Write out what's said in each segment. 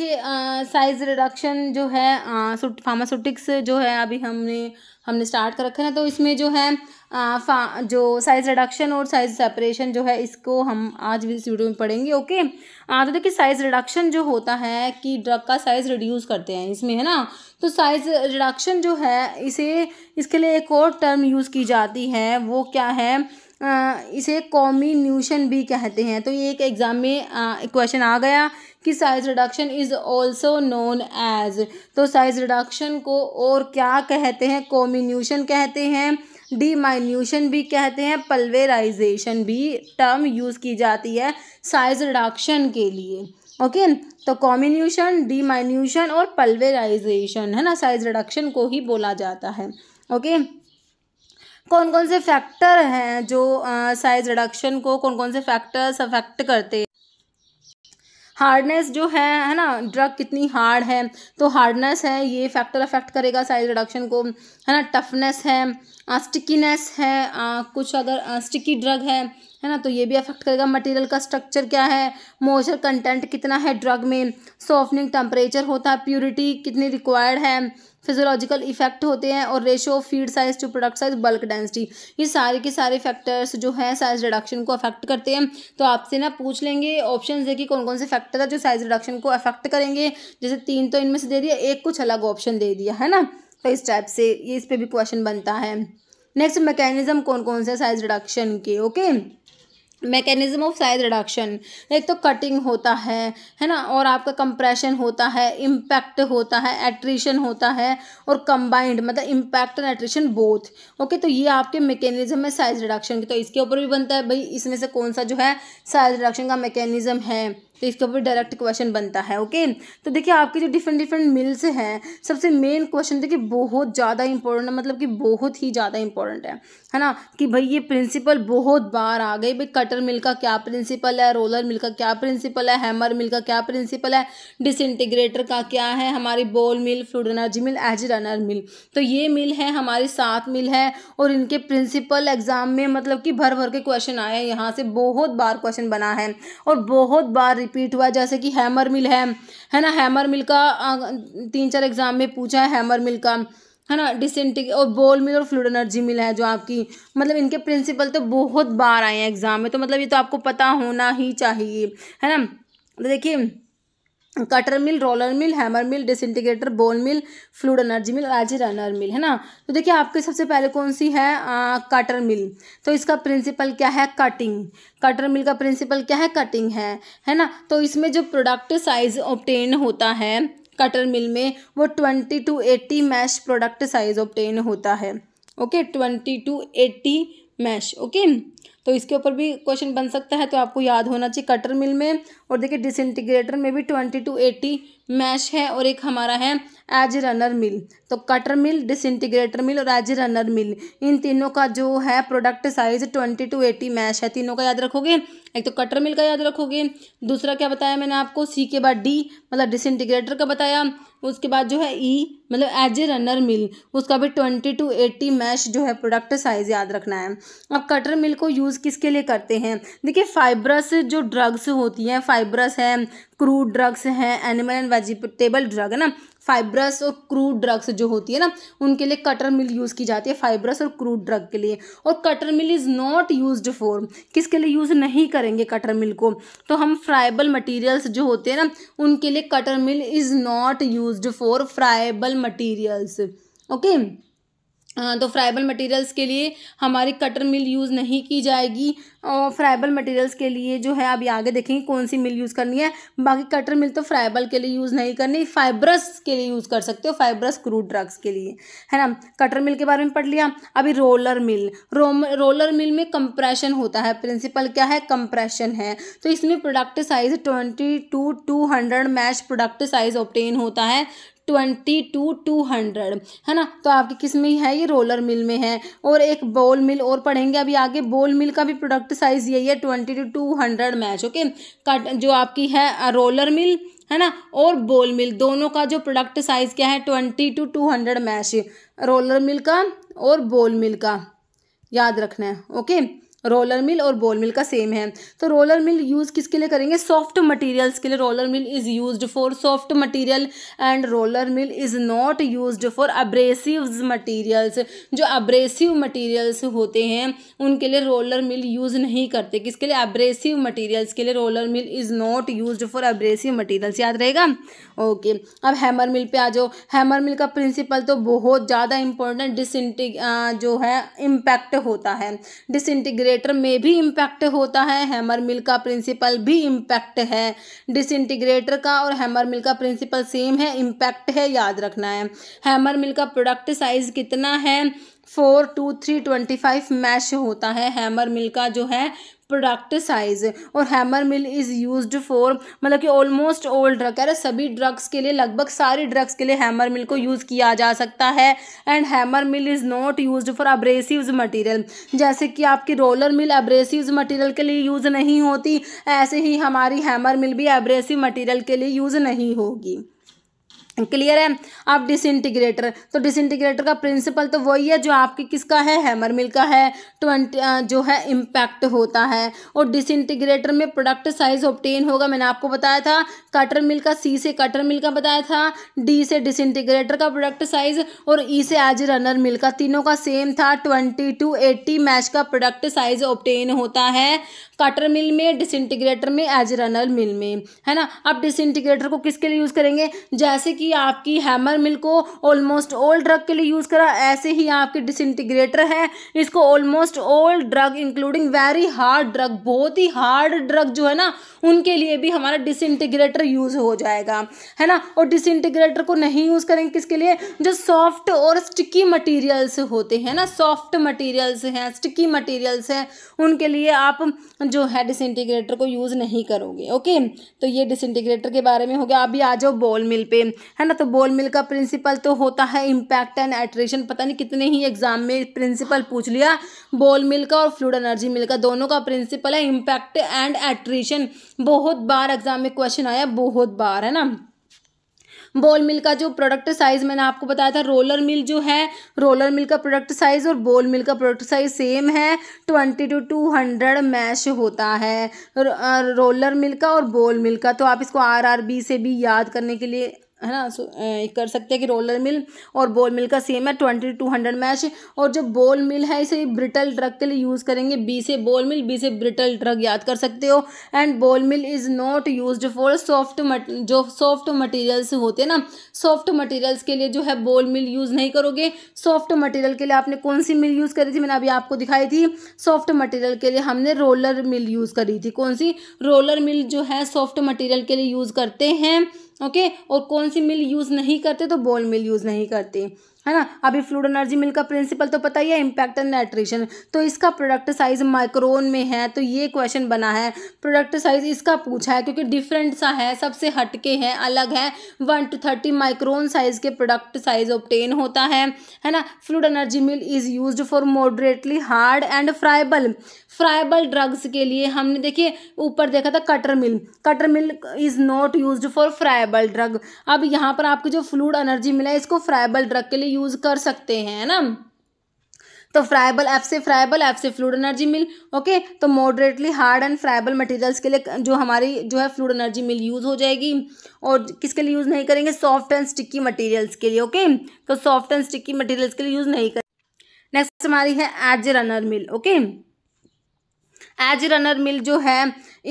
देखिए size reduction जो है फार्मास्यूटिक्स जो है अभी हमने हमने स्टार्ट कर रखा है ना तो इसमें जो है आ, जो साइज़ रिडक्शन और साइज़ सेपरेशन जो है इसको हम आज भी इस वीडियो में पढ़ेंगे ओके आ, तो देखिए साइज़ रिडक्शन जो होता है कि ड्रग का साइज़ रिड्यूस करते हैं इसमें है ना तो साइज़ रिडक्शन जो है इसे इसके लिए एक और टर्म यूज़ की जाती है वो क्या है इसे कौमी न्यूशन भी कहते हैं तो ये एक एग्ज़ाम में क्वेश्चन आ गया कि size reduction is also known as तो साइज रिडक्शन को और क्या कहते हैं कॉम्यूशन कहते हैं डीमाइन्यूशन भी कहते हैं पल्वेराइजेशन भी टर्म यूज़ की जाती है साइज रिडक्शन के लिए ओके तो कॉम्यूशन डीमाइन्यूशन और पल्वेराइजेशन है ना साइज रिडक्शन को ही बोला जाता है ओके कौन कौन से फैक्टर हैं जो साइज रिडक्शन को कौन कौन से फैक्टर्स अफेक्ट करते हैं हार्डनेस जो है है ना ड्रग कितनी हार्ड है तो हार्डनेस है ये फैक्टर अफेक्ट करेगा साइज रिडक्शन को है ना टफनेस है स्टिकीनेस है आ, कुछ अगर स्टिकी ड्रग है है ना तो ये भी अफेक्ट करेगा मटेरियल का स्ट्रक्चर क्या है मोचर कंटेंट कितना है ड्रग में सॉफ्टनिंग टेम्परेचर होता है प्योरिटी कितनी रिक्वायर्ड है फिजोलॉजिकल इफेक्ट होते हैं और ratio of feed size to product size bulk density ये सारे के सारे फैक्टर्स जो है साइज रिडक्शन को अफेक्ट करते हैं तो आपसे ना पूछ लेंगे ऑप्शन देखिए कौन कौन से फैक्टर है जो साइज रिडक्शन को अफेक्ट करेंगे जैसे तीन तो इनमें से दे दिया एक कुछ अलग ऑप्शन दे दिया है ना तो इस टाइप से ये इस पर भी क्वेश्चन बनता है नेक्स्ट मैकेनिज्म कौन कौन से साइज रिडक्शन के okay okay? Mechanism of size reduction एक तो कटिंग होता है है ना और आपका कंप्रेशन होता है इम्पैक्ट होता है एट्रीशन होता है और कंबाइंड मतलब impact and attrition both okay तो ये आपके मैकेनिज्म है साइज रिडक्शन की तो इसके ऊपर भी बनता है भाई इसमें से कौन सा जो है साइज रिडक्शन का मैकेनिज्म है तो इसके ऊपर डायरेक्ट क्वेश्चन बनता है ओके तो देखिए आपके जो डिफरेंट डिफरेंट मिल्स हैं सबसे मेन क्वेश्चन देखिए बहुत ज़्यादा इंपॉर्टेंट है मतलब कि बहुत ही ज़्यादा इंपॉर्टेंट है है ना कि भाई ये प्रिंसिपल बहुत बार आ गई भाई कटर मिल का क्या प्रिंसिपल है रोलर मिल का क्या प्रिंसिपल है हैमर मिल का क्या प्रिंसिपल है डिसइंटीग्रेटर का क्या है हमारी ball mill fluid energy mill edge runner mill तो ये मिल है हमारे साथ मिल है और इनके प्रिंसिपल एग्जाम में मतलब कि भर भर के क्वेश्चन आए हैं यहाँ से बहुत बार क्वेश्चन बना है और बहुत बार पीठ हुआ जैसे कि हैमर मिल है है ना हैमर मिल का तीन चार एग्जाम में पूछा है हैमर मिल का है ना डिसेंटिक और बोल मिल और फ्लूड एनर्जी मिल है जो आपकी मतलब इनके प्रिंसिपल तो बहुत बार आए हैं एग्जाम में तो मतलब ये तो आपको पता होना ही चाहिए है ना तो देखिए cutter mill roller mill hammer mill disintegrator ball mill fluid energy mill edge runner mill है ना तो देखिए आपके सबसे पहले कौन सी है आ, कटर मिल तो इसका प्रिंसिपल क्या है कटिंग कटर मिल का प्रिंसिपल क्या है कटिंग है है ना तो इसमें जो प्रोडक्ट साइज ऑप्टेन होता है कटर मिल में वो twenty to eighty mesh product size obtain होता है okay twenty to eighty mesh okay तो इसके ऊपर भी क्वेश्चन बन सकता है तो आपको याद होना चाहिए कटर मिल में और देखिए डिसइंटीग्रेटर में भी ट्वेंटी टू एट्टी मैश है और एक हमारा है एज रनर मिल तो कटर मिल डिसइंटीग्रेटर मिल और एज रनर मिल इन तीनों का जो है product size twenty to eighty mesh है तीनों का याद रखोगे एक तो कटर मिल का याद रखोगे दूसरा क्या बताया मैंने आपको सी के बाद डी मतलब डिसइंटीग्रेटर का बताया उसके बाद जो है ई e, मतलब एज ए रनर मिल उसका भी ट्वेंटी टू एटी मैश जो है प्रोडक्ट साइज याद रखना है अब कटर मिल को यूज़ किसके लिए करते हैं देखिए फाइब्रस जो ड्रग्स होती हैं फाइब्रस है क्रूड ड्रग्स हैं एनिमल एंड वेजिटेबल ड्रग है ना फाइब्रस और क्रूड ड्रग्स जो होती है ना उनके लिए कटर मिल यूज़ की जाती है फाइब्रस और क्रूड ड्रग के लिए और cutter mill is not used for किसके लिए यूज़ नहीं करेंगे कटर मिल को तो हम फ्राइबल मटेरियल्स जो होते हैं ना उनके लिए cutter mill is not used for friable materials okay okay? तो फ्राइबल मटेरियल्स के लिए हमारी कटर मिल यूज़ नहीं की जाएगी और फ्राइबल मटेरियल्स के लिए जो है अभी आगे देखेंगे कौन सी मिल यूज़ करनी है बाकी कटर मिल तो फ्राइबल के लिए यूज़ नहीं करनी फाइब्रस के लिए यूज़ कर सकते हो फाइब्रस क्रूड ड्रग्स के लिए है ना कटर मिल के बारे में पढ़ लिया अभी रोलर मिल रोम रोलर मिल में कंप्रेशन होता है प्रिंसिपल क्या है कंप्रेशन है तो इसमें product size twenty to two hundred mesh product size obtain होता है ट्वेंटी टू टू हंड्रेड है ना तो आपकी किस में है ये रोलर मिल में है और एक बोल मिल और पढ़ेंगे अभी आगे बोल मिल का भी प्रोडक्ट साइज यही है twenty to two hundred mesh okay cut जो आपकी है रोलर मिल है ना और बोल मिल दोनों का जो प्रोडक्ट साइज क्या है twenty to two hundred mesh roller mill का और बोल मिल का याद रखना है ओके रोलर मिल और बॉल मिल का सेम है तो रोलर मिल यूज़ किसके लिए करेंगे सॉफ्ट मटेरियल्स के लिए roller mill is used for soft material and roller mill is not used for abrasive materials जो अब्रेसिव मटेरियल्स होते हैं उनके लिए रोलर मिल यूज़ नहीं करते किसके लिए अब्रेसिव मटीरियल्स के लिए roller mill is not use for abrasive materials याद रहेगा ओके अब हैमर मिल पे आ जाओ हैमर मिल का प्रिंसिपल तो बहुत ज़्यादा इंपॉर्टेंट डिसइंटी जो है इम्पैक्ट होता है डिसइंटीग्रेट डिसइंटीग्रेटर में भी इम्पैक्ट होता है हैमर मिल का प्रिंसिपल भी इम्पैक्ट है डिसइंटीग्रेटर का और हैमर मिल का प्रिंसिपल सेम है इम्पैक्ट है याद रखना है हैमर मिल का प्रोडक्ट साइज कितना है four to three twenty five mesh होता है हैमर मिल का जो है प्रोडक्ट साइज और hammer mill is use for मतलब कि ऑलमोस्ट ऑल ड्रग कह रहे सभी ड्रग्स के लिए लगभग सारी ड्रग्स के लिए हैमर मिल को यूज़ किया जा सकता है and hammer mill is not use for abrasive material जैसे कि आपकी रोलर मिल अब्रेसिव मटीरियल के लिए यूज़ नहीं होती ऐसे ही हमारी हैमर मिल भी एब्रेसिव मटीरियल के लिए यूज़ नहीं होगी क्लियर है अब डिसइंटीग्रेटर तो डिसइंटीग्रेटर का प्रिंसिपल तो वही है जो आपके किसका है हैमर मिल का है ट्वेंटी जो है इम्पैक्ट होता है और डिसइंटीग्रेटर में प्रोडक्ट साइज ऑप्टेन होगा मैंने आपको बताया था कटर मिल का सी से कटर मिल का बताया था डी से डिसइंटीग्रेटर का प्रोडक्ट साइज और ई e से एज रनर मिल का तीनों का सेम था ट्वेंटी टू एट्टी मैच का प्रोडक्ट साइज ऑप्टेन होता है कटर मिल में डिसइंटीग्रेटर में एज रनर मिल में है ना अब डिसइंटीग्रेटर को किसके लिए यूज़ करेंगे जैसे कि ही आपकी हैमर मिल को ऑलमोस्ट ऑल ड्रग के लिए यूज़ करा ऐसे ही आपके डिसइंटीग्रेटर है इसको almost all drug including very hard drug बहुत ही हार्ड ड्रग जो है ना उनके लिए भी हमारा डिसइंटीग्रेटर यूज़ हो जाएगा है ना और डिसइंटीग्रेटर को नहीं यूज़ करेंगे किसके लिए जो सॉफ्ट और स्टिकी मटेरियल्स होते हैं ना सॉफ्ट मटेरियल्स हैं स्टिकी मटेरियल्स हैं उनके लिए आप जो है डिसइंटीग्रेटर को यूज़ नहीं करोगे ओके तो ये डिसइंटीग्रेटर के बारे में हो गया अभी आ जाओ बॉल मिल पे है ना तो बॉल मिल का प्रिंसिपल तो होता है इम्पैक्ट एंड एट्रेशन पता नहीं कितने ही एग्जाम में प्रिंसिपल पूछ लिया बॉल मिल का और फ्लूड एनर्जी मिल का दोनों का प्रिंसिपल है इम्पैक्ट एंड एट्रेशन बहुत बार एग्जाम में क्वेश्चन आया बहुत बार है ना बोल मिल का जो प्रोडक्ट साइज मैंने आपको बताया था रोलर मिल जो है रोलर मिल का प्रोडक्ट साइज और बोल मिल का प्रोडक्ट साइज सेम है twenty to two hundred mesh होता है रोलर मिल का और बोल मिल का तो आप इसको आरआरबी से भी याद करने के लिए है ना सो, कर सकते हैं कि रोलर मिल और बॉल मिल का सेम है ट्वेंटी टू हंड्रेड मैच और जो बॉल मिल है इसे ब्रिटल ड्रग के लिए यूज़ करेंगे बी से बॉल मिल बी से ब्रिटल ड्रग याद कर सकते हो and ball mill is not use for soft जो सॉफ्ट मटेरियल्स होते हैं ना सॉफ्ट मटेरियल्स के लिए जो है बॉल मिल यूज़ नहीं करोगे सॉफ्ट मटेरियल के लिए आपने कौन सी मिल यूज़ करी थी मैंने अभी आपको दिखाई थी सॉफ्ट मटेरियल के लिए हमने रोलर मिल यूज़ करी थी कौन सी रोलर मिल जो है सॉफ्ट मटेरियल के लिए यूज़ करते हैं ओके और कौन सी मिल यूज़ नहीं करते तो बोल मिल यूज़ नहीं करते है ना अभी फ्लूड एनर्जी मिल का प्रिंसिपल तो पता ही है इम्पैक्ट एंड न्यूट्रिशन तो इसका प्रोडक्ट साइज माइक्रोन में है तो ये क्वेश्चन बना है प्रोडक्ट साइज इसका पूछा है क्योंकि डिफरेंट सा है सबसे हटके हैं अलग है one to thirty micron size के प्रोडक्ट साइज ऑप्टेन होता है है ना fluid energy mill is use for moderately hard and friable friable drugs के लिए हमने देखिए ऊपर देखा था cutter mill cutter mill is not use for friable drug अब यहाँ पर आपको जो फ्लूड एनर्जी मिला है इसको फ्राइबल ड्रग के लिए यूज़ कर सकते हैं ना तो फ्राइबल एफ से फ्राइबल एफ से फ्लूड एनर्जी मिल ओके तो moderately hard and friable materials के लिए जो हमारी जो है फ्लूड एनर्जी मिल यूज़ हो जाएगी और किसके लिए यूज़ नहीं करेंगे सॉफ्ट एंड स्टिकी मटेरियल्स के लिए ओके तो सॉफ्ट एंड स्टिकी मटेरियल्स के लिए यूज़ नहीं करेंगे नेक्स्ट हमारी है edge runner mill okay edge runner mill जो है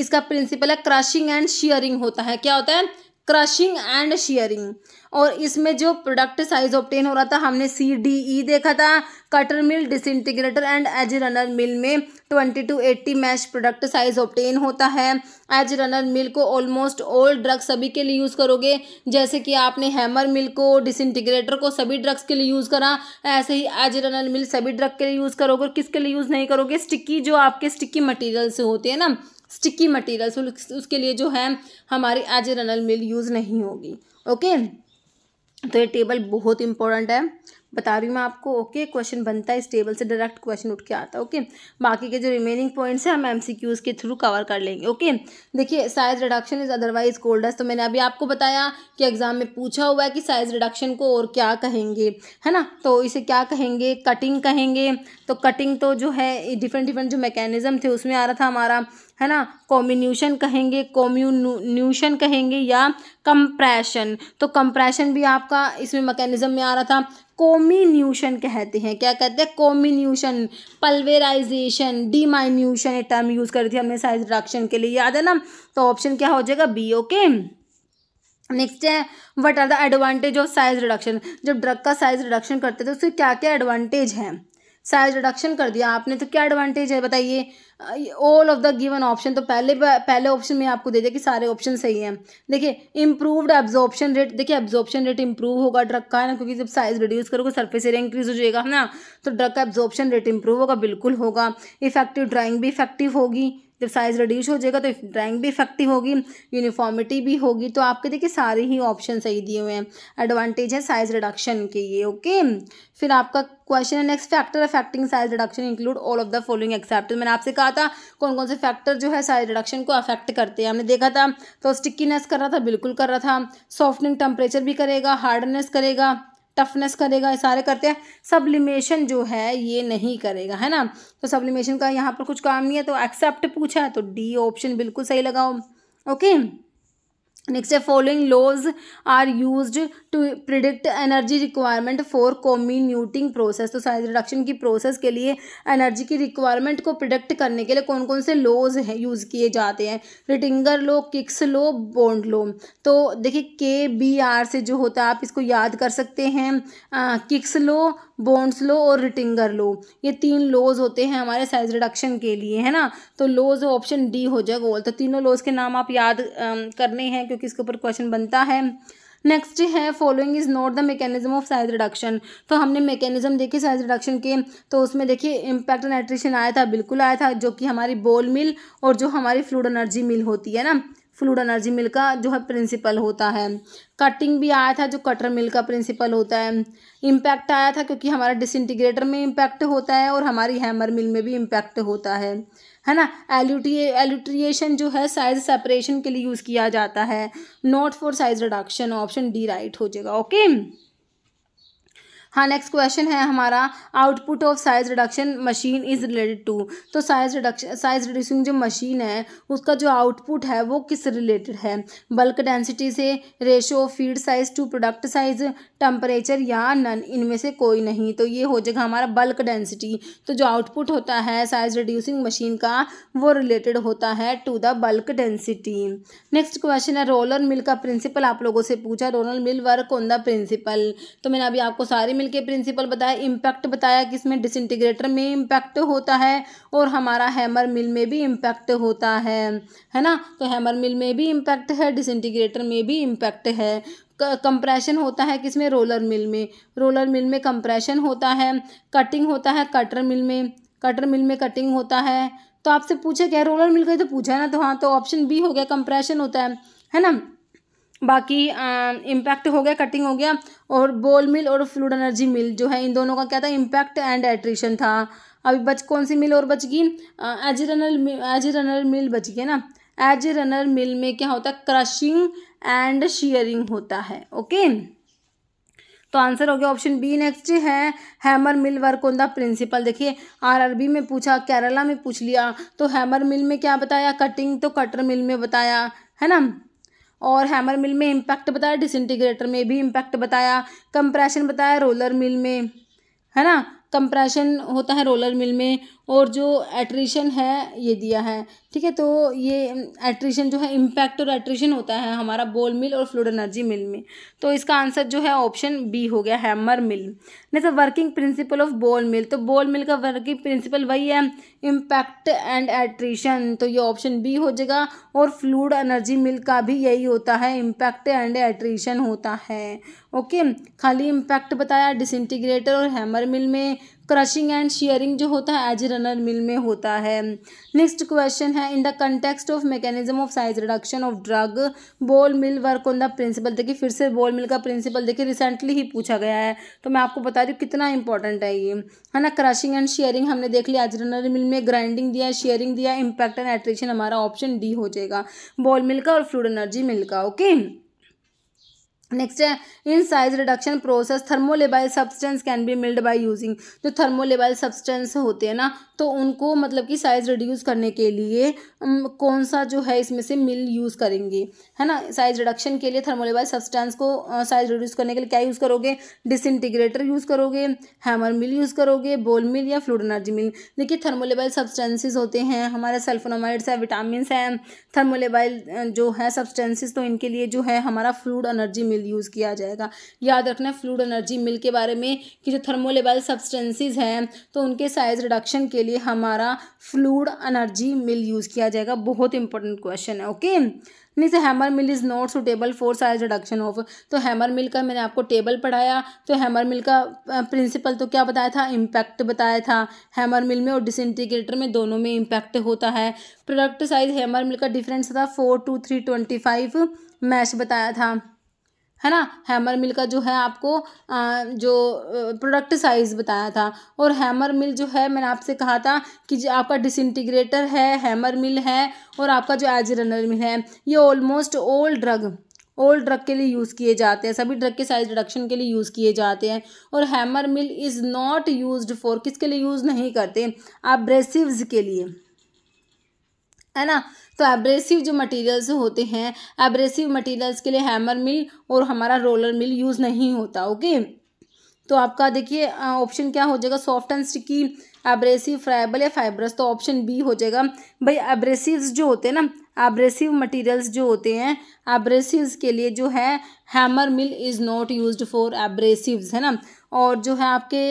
इसका प्रिंसिपल है क्रशिंग एंड शियरिंग होता है क्या होता है क्रशिंग एंड शेयरिंग और इसमें जो प्रोडक्ट साइज ऑप्टेन हो रहा था हमने सी डी ई देखा था cutter mill disintegrator and edge runner mill में twenty to eighty mesh product size obtain होता है एज रनर मिल को ऑलमोस्ट ऑल ड्रग्स सभी के लिए यूज़ करोगे जैसे कि आपने हैमर मिल को डिसइंटीग्रेटर को सभी ड्रग्स के लिए यूज़ करा ऐसे ही एज रनर मिल सभी ड्रग के लिए यूज़ करोगे और किसके लिए यूज़ नहीं करोगे स्टिक्की जो आपके स्टिक्की मटीरियल से होते हैं ना स्टिकी मटेरियल सो उसके लिए जो है हमारी आज रनल मिल यूज़ नहीं होगी ओके तो ये टेबल बहुत इंपॉर्टेंट है बता रही हूँ मैं आपको ओके क्वेश्चन बनता है इस टेबल से डायरेक्ट क्वेश्चन उठ के आता है ओके बाकी के जो रिमेनिंग पॉइंट्स हैं हम एम के थ्रू कवर कर लेंगे ओके देखिए size reduction is otherwise called as तो मैंने अभी आपको बताया कि एग्जाम में पूछा हुआ है कि साइज रिडक्शन को और क्या कहेंगे है ना तो इसे क्या कहेंगे कटिंग कहेंगे तो कटिंग तो जो है डिफरेंट डिफरेंट जो मैकेनिज्म थे उसमें आ रहा था हमारा है ना कॉम्बिन्यूशन कहेंगे कॉम्यून्यूशन कहेंगे या कंप्रेशन तो कंप्रेशन भी आपका इसमें मैकेनिज्म में आ रहा था कोमिन्यूशन कहते हैं क्या कहते हैं कोमिन्यूशन पल्वेराइजेशन डीमाइन्यूशन ये टर्म यूज़ करी थी हमने साइज रिडक्शन के लिए याद है ना तो ऑप्शन क्या हो जाएगा बी ओके नेक्स्ट है what are the advantage of size reduction जब ड्रग का साइज रिडक्शन करते थे उससे क्या क्या एडवांटेज हैं तो साइज रिडक्शन कर दिया आपने तो क्या एडवांटेज है बताइए all of the given option तो पहले पहले ऑप्शन में आपको दे दिया कि सारे ऑप्शन सही हैं देखिए इंप्रूव्ड एब्जॉर्प्शन रेट देखिए एब्जॉर्प्शन रेट इंप्रूव होगा ड्रग का है ना क्योंकि जब साइज रिड्यूस करोगे सरफेस एरिया इंक्रीज हो जाएगा है ना तो ड्रग का एब्जॉर्प्शन रेट इंप्रूव होगा बिल्कुल होगा इफेक्टिव ड्राइंग भी इफेक्टिव होगी जब साइज़ रिड्यूस हो जाएगा तो ड्राइंग भी इफेक्टिव होगी यूनिफॉर्मिटी भी होगी तो आपके देखिए सारे ही ऑप्शन सही दिए हुए हैं एडवांटेज है साइज़ रिडक्शन के ये ओके फिर आपका क्वेश्चन है next factor affecting size reduction include all of the following except मैंने आपसे कहा था कौन कौन से फैक्टर जो है साइज रिडक्शन को अफेक्ट करते हैं हमने देखा था तो स्टिकीनेस कर रहा था बिल्कुल कर रहा था सॉफ्टनिंग टेम्परेचर भी करेगा हार्डनेस करेगा टफनेस करेगा ये सारे करते हैं सब्लिमेशन जो है ये नहीं करेगा है ना तो सब्लिमेशन का यहाँ पर कुछ काम नहीं है तो एक्सेप्ट पूछा है तो डी ऑप्शन बिल्कुल सही लगाओ ओके okay? नेक्स्ट है following laws are used to predict energy requirement for comminuting process तो साइज रिडक्शन की प्रोसेस के लिए एनर्जी की रिक्वायरमेंट को प्रिडिक्ट करने के लिए कौन कौन से लॉज हैं यूज़ किए जाते हैं रिटिंगर लो किक्स लो बॉन्ड लो तो देखिए के बी आर से जो होता है आप इसको याद कर सकते हैं किक्स लो बोन्स लो और रिटिंगर लो ये तीन लोज होते हैं हमारे साइज रिडक्शन के लिए है ना तो लोज ऑप्शन डी हो जाएगा ऑल तो तीनों लोज के नाम आप याद करने हैं क्योंकि इसके ऊपर क्वेश्चन बनता है नेक्स्ट है following is not the mechanism of size reduction तो हमने मेकेनिज्म देखे साइज रिडक्शन के तो उसमें देखिए इम्पैक्ट न्यूट्रिशन आया था बिल्कुल आया था जो कि हमारी बोल मिल और जो हमारी फ्लूड एनर्जी मिल होती है ना फ्लूड एनर्जी मिल का जो है प्रिंसिपल होता है कटिंग भी आया था जो कटर मिल का प्रिंसिपल होता है इम्पैक्ट आया था क्योंकि हमारा डिसइंटीग्रेटर में इम्पैक्ट होता है और हमारी हैमर मिल में भी इम्पैक्ट होता है है ना एल्यूटी एल्यूट्रिएशन जो है साइज सेपरेशन के लिए यूज़ किया जाता है not for size reduction option D right हो जाएगा ओके हाँ नेक्स्ट क्वेश्चन है हमारा output of size reduction machine is related to तो साइज रिडक्शन साइज रिड्यूसिंग जो मशीन है उसका जो आउटपुट है वो किस रिलेटेड है बल्क डेंसिटी से ratio feed size to product size temperature या नन इनमें से कोई नहीं तो ये हो जाएगा हमारा बल्क डेंसिटी तो जो आउटपुट होता है साइज रिड्यूसिंग मशीन का वो रिलेटेड होता है to the bulk density next question है रोलर मिल का प्रिंसिपल आप लोगों से पूछा roller mill work on the principle तो मैंने अभी आपको सारी फेमिल के प्रिंसिपल बताया इम्पैक्ट बताया कि इसमें डिसइंटीग्रेटर में इम्पैक्ट होता है और हमारा हैमर मिल में भी इम्पैक्ट होता है है ना तो हैमर मिल में भी इम्पैक्ट है डिसइंटीग्रेटर में भी इम्पैक्ट है कंप्रेशन होता है किसमें रोलर मिल में रोलर मिल में कंप्रेशन होता है कटिंग होता है कटर मिल में कटर मिल में कटिंग होता है तो आपसे पूछा क्या रोलर मिल गई तो पूछा है ना तो हाँ तो ऑप्शन बी हो गया कंप्रेशन होता है है ना बाकी इम्पैक्ट हो गया कटिंग हो गया और बोल मिल और फ्लूड एनर्जी मिल जो है इन दोनों का क्या था इम्पैक्ट एंड एट्रिशन था अभी बच कौन सी मिल और बच गई edge runner edge runner mill बच गई ना एज रनर मिल में क्या होता है क्रशिंग एंड शेयरिंग होता है ओके तो आंसर हो गया ऑप्शन बी नेक्स्ट है hammer mill work on the principle देखिए आरआरबी में पूछा केरला में पूछ लिया तो हैमर मिल में क्या बताया कटिंग तो कटर मिल में बताया है ना और हैमर मिल में इम्पैक्ट बताया डिसइंटीग्रेटर में भी इम्पैक्ट बताया कंप्रेशन बताया रोलर मिल में है ना कंप्रेशन होता है रोलर मिल में और जो एट्रीशन है ये दिया है ठीक है तो ये एट्रीशन जो है इम्पैक्ट और एट्रीशन होता है हमारा बोल मिल और फ्लूड एनर्जी मिल में तो इसका आंसर जो है ऑप्शन बी हो गया hammer mill next working principle of ball mill तो बोल मिल का वर्किंग प्रिंसिपल वही है इम्पैक्ट एंड एट्रीशन तो ये ऑप्शन बी हो जाएगा और फ्लूड एनर्जी मिल का भी यही होता है इम्पैक्ट एंड एट्रीशन होता है ओके खाली इम्पैक्ट बताया डिसइंटीग्रेटर और हैमर मिल में क्रशिंग एंड शेयरिंग जो होता है एज रनर मिल में होता है नेक्स्ट क्वेश्चन है in the context of mechanism of size reduction of drug ball mill work on the principle देखिए फिर से बोल मिल का प्रिंसिपल देखिए रिसेंटली ही पूछा गया है तो मैं आपको बता रही हूँ कितना इंपॉर्टेंट है ये है ना क्रशिंग एंड शेयरिंग हमने देख लिया एज रनर मिल में ग्राइंडिंग दिया शेयरिंग दिया इम्पैक्ट एंड एट्रेक्शन हमारा ऑप्शन डी हो जाएगा बॉल मिल का और फ्लूड एनर्जी मिल का ओके okay? नेक्स्ट है in size reduction process thermolabile substance can be milled by using जो थर्मोलेबाइल सब्सटेंस होते हैं ना तो उनको मतलब कि साइज रिड्यूस करने के लिए कौन सा जो है इसमें से मिल यूज़ करेंगे है ना साइज रिडक्शन के लिए थर्मोलेबाइल सब्सटेंस को साइज रिड्यूस करने के लिए क्या यूज़ करोगे डिसइंटीग्रेटर यूज़ करोगे हैमर मिल यूज़ करोगे बोल मिल या फ्लूड एनर्जी मिल देखिए थर्मोलेबाइल सब्सटेंसेज होते हैं हमारे सल्फोनोमाइड्स है विटामिन हैं थर्मोलेबाइल जो है सब्सटेंसेज तो इनके लिए जो है हमारा fluid energy mill fluid use किया जाएगा याद रखना फ्लूड एनर्जी मिल के बारे में कि जो थर्मोलेबल सब्सटेंसेज हैं तो उनके साइज रिडक्शन के लिए हमारा फ्लूड एनर्जी मिल यूज़ किया जाएगा बहुत इंपॉर्टेंट क्वेश्चन है ओके नहीं hammer mill is not suitable for size reduction of तो हैमर मिल तो का मैंने आपको टेबल पढ़ाया तो हैमर मिल का प्रिंसिपल तो क्या बताया था इम्पैक्ट बताया था हैमर मिल में और डिसइंटीग्रेटर में दोनों में इम्पैक्ट होता है प्रोडक्ट साइज हैमर मिल का डिफरेंस था four to three twenty five mesh बताया था है ना हैमर मिल का जो है आपको आ, जो प्रोडक्ट साइज़ बताया था और हैमर मिल जो है मैंने आपसे कहा था कि जो आपका डिसइंटीग्रेटर है हैमर मिल है और आपका जो एज रनर मिल है ये almost all drug all drug के लिए यूज़ किए जाते हैं सभी ड्रग के साइज रिडक्शन के लिए यूज़ किए जाते हैं और hammer mill is not used for किसके लिए यूज़ नहीं करते आप के लिए है ना तो एब्रेसिव जो मटेरियल्स होते हैं एब्रेसिव मटेरियल्स के लिए हैमर मिल और हमारा रोलर मिल यूज़ नहीं होता ओके तो आपका देखिए ऑप्शन क्या हो जाएगा soft and sticky abrasive friable या फाइब्रस तो ऑप्शन बी हो जाएगा भाई एब्रेसिव जो होते हैं ना एब्रेसिव मटेरियल्स जो होते हैं एब्रेसिव्स के लिए जो है hammer mill is not used for abrasives है ना और जो है आपके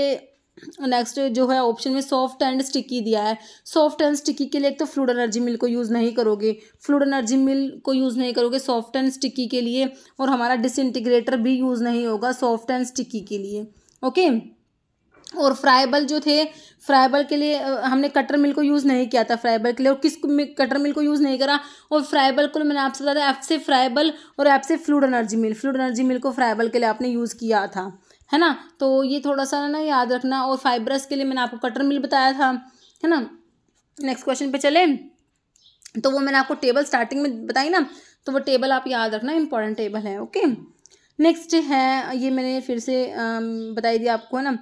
नेक्स्ट जो है ऑप्शन में सॉफ्ट एंड स्टिकी दिया है सॉफ्ट एंड स्टिकी के लिए एक तो फ्लूड एनर्जी मिल को यूज़ नहीं करोगे फ्लूड एनर्जी मिल को यूज़ नहीं करोगे सॉफ्ट एंड स्टिकी के लिए और हमारा डिसइंटीग्रेटर भी यूज़ नहीं होगा सॉफ्ट एंड स्टिकी के लिए ओके और फ्राइबल जो थे फ्राइबल के लिए हमने कटर मिल को यूज़ नहीं किया था फ्राइबल के लिए और किस कटर मिल को यूज़ नहीं करा और फ्राइबल को मैंने आपसे बताया एफ से फ्राइबल और एफ से fluid energy mill fluid energy mill को फ्राइबल के लिए आपने यूज़ किया था है ना तो ये थोड़ा सा ना याद रखना और फाइब्रस के लिए मैंने आपको कटर मिल बताया था है ना नेक्स्ट क्वेश्चन पे चले तो वो मैंने आपको टेबल स्टार्टिंग में बताई ना तो वो टेबल आप याद रखना इंपॉर्टेंट टेबल है ओके नेक्स्ट है ये मैंने फिर से बताई दिया आपको है ना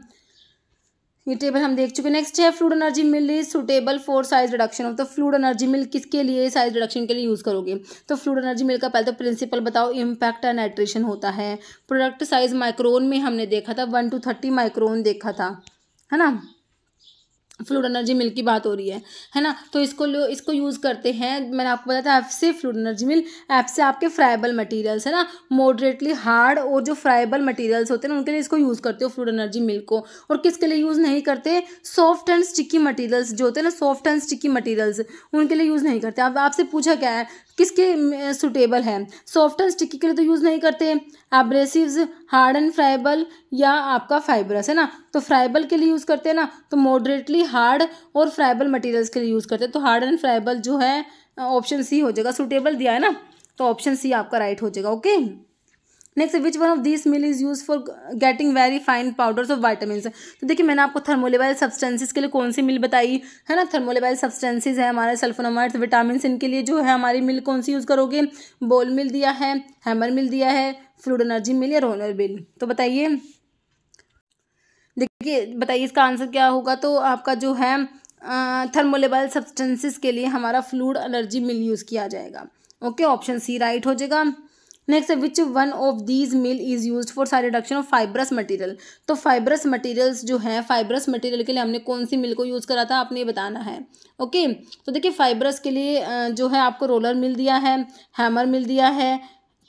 ये टेबल हम देख चुके नेक्स्ट है fluid energy mill is suitable for size reduction of तो फ्लूड एनर्जी मिल किसके लिए साइज रिडक्शन के लिए यूज़ करोगे तो फ्लूड एनर्जी मिल का पहले तो प्रिंसिपल बताओ इम्पैक्ट एंड नाइट्रेशन होता है प्रोडक्ट साइज माइक्रोन में हमने देखा था वन टू थर्टी माइक्रोन देखा था है ना फ्लूड एनर्जी मिल की बात हो रही है है ना तो इसको लो इसको यूज़ करते हैं मैंने आपको बताया था एफ से फ्लूड एनर्जी मिल ऐप से आपके फ्राइबल मटेरियल्स है ना मॉडरेटली हार्ड और जो फ्राइबल मटेरियल्स होते हैं उनके लिए इसको यूज़ करते हो फ्लूड एनर्जी मिल को और किसके लिए यूज़ नहीं करते सॉफ्ट एंड स्टिकी मटीरियल्स जो होते हैं ना सॉफ्ट एंड स्टिकी मटीरियल्स उनके लिए यूज़ नहीं करते अब आपसे पूछा क्या है किसके सुटेबल है सॉफ्ट एंड स्टिकी के लिए तो यूज़ नहीं करते एब्रेसिव्स हार्ड एंड फ्राइबल या आपका फाइबरस है ना तो फ्राइबल के लिए यूज़ करते हैं ना तो मॉडरेटली हार्ड और फ्राइबल मटेरियल्स के लिए यूज़ करते हैं तो हार्ड एंड फ्राइबल जो है ऑप्शन सी हो जाएगा सुटेबल दिया है ना तो ऑप्शन सी आपका राइट हो जाएगा okay next which one of this mill is use for getting very fine powders of vitamin तो देखिए मैंने आपको थर्मोलेबाइल सब्सटेंसेज के लिए कौन सी मिल बताई है ना थर्मोलेबाइल सब्सटेंसेज है हमारे सल्फोनामाइड्स विटामिन इनके लिए जो है हमारी मिल कौन सी यूज़ करोगे बोल मिल दिया है हैमर मिल दिया है फ्लूड एनर्जी मिल या रोनर मिल तो बताइए देखिए बताइए इसका आंसर क्या होगा तो आपका जो है थर्मोलेबल सब्सटेंसेस के लिए हमारा फ्लूड एनर्जी मिल यूज़ किया जाएगा ओके ऑप्शन सी राइट हो जाएगा नेक्स्ट है which one of these mill is use for size reduction of fibrous material तो फाइब्रस मटेरियल्स जो है फाइब्रस मटेरियल के लिए हमने कौन सी मिल को यूज़ करा था आपने ये बताना है ओके तो देखिए फाइब्रस के लिए जो है आपको रोलर मिल दिया है हैमर मिल दिया है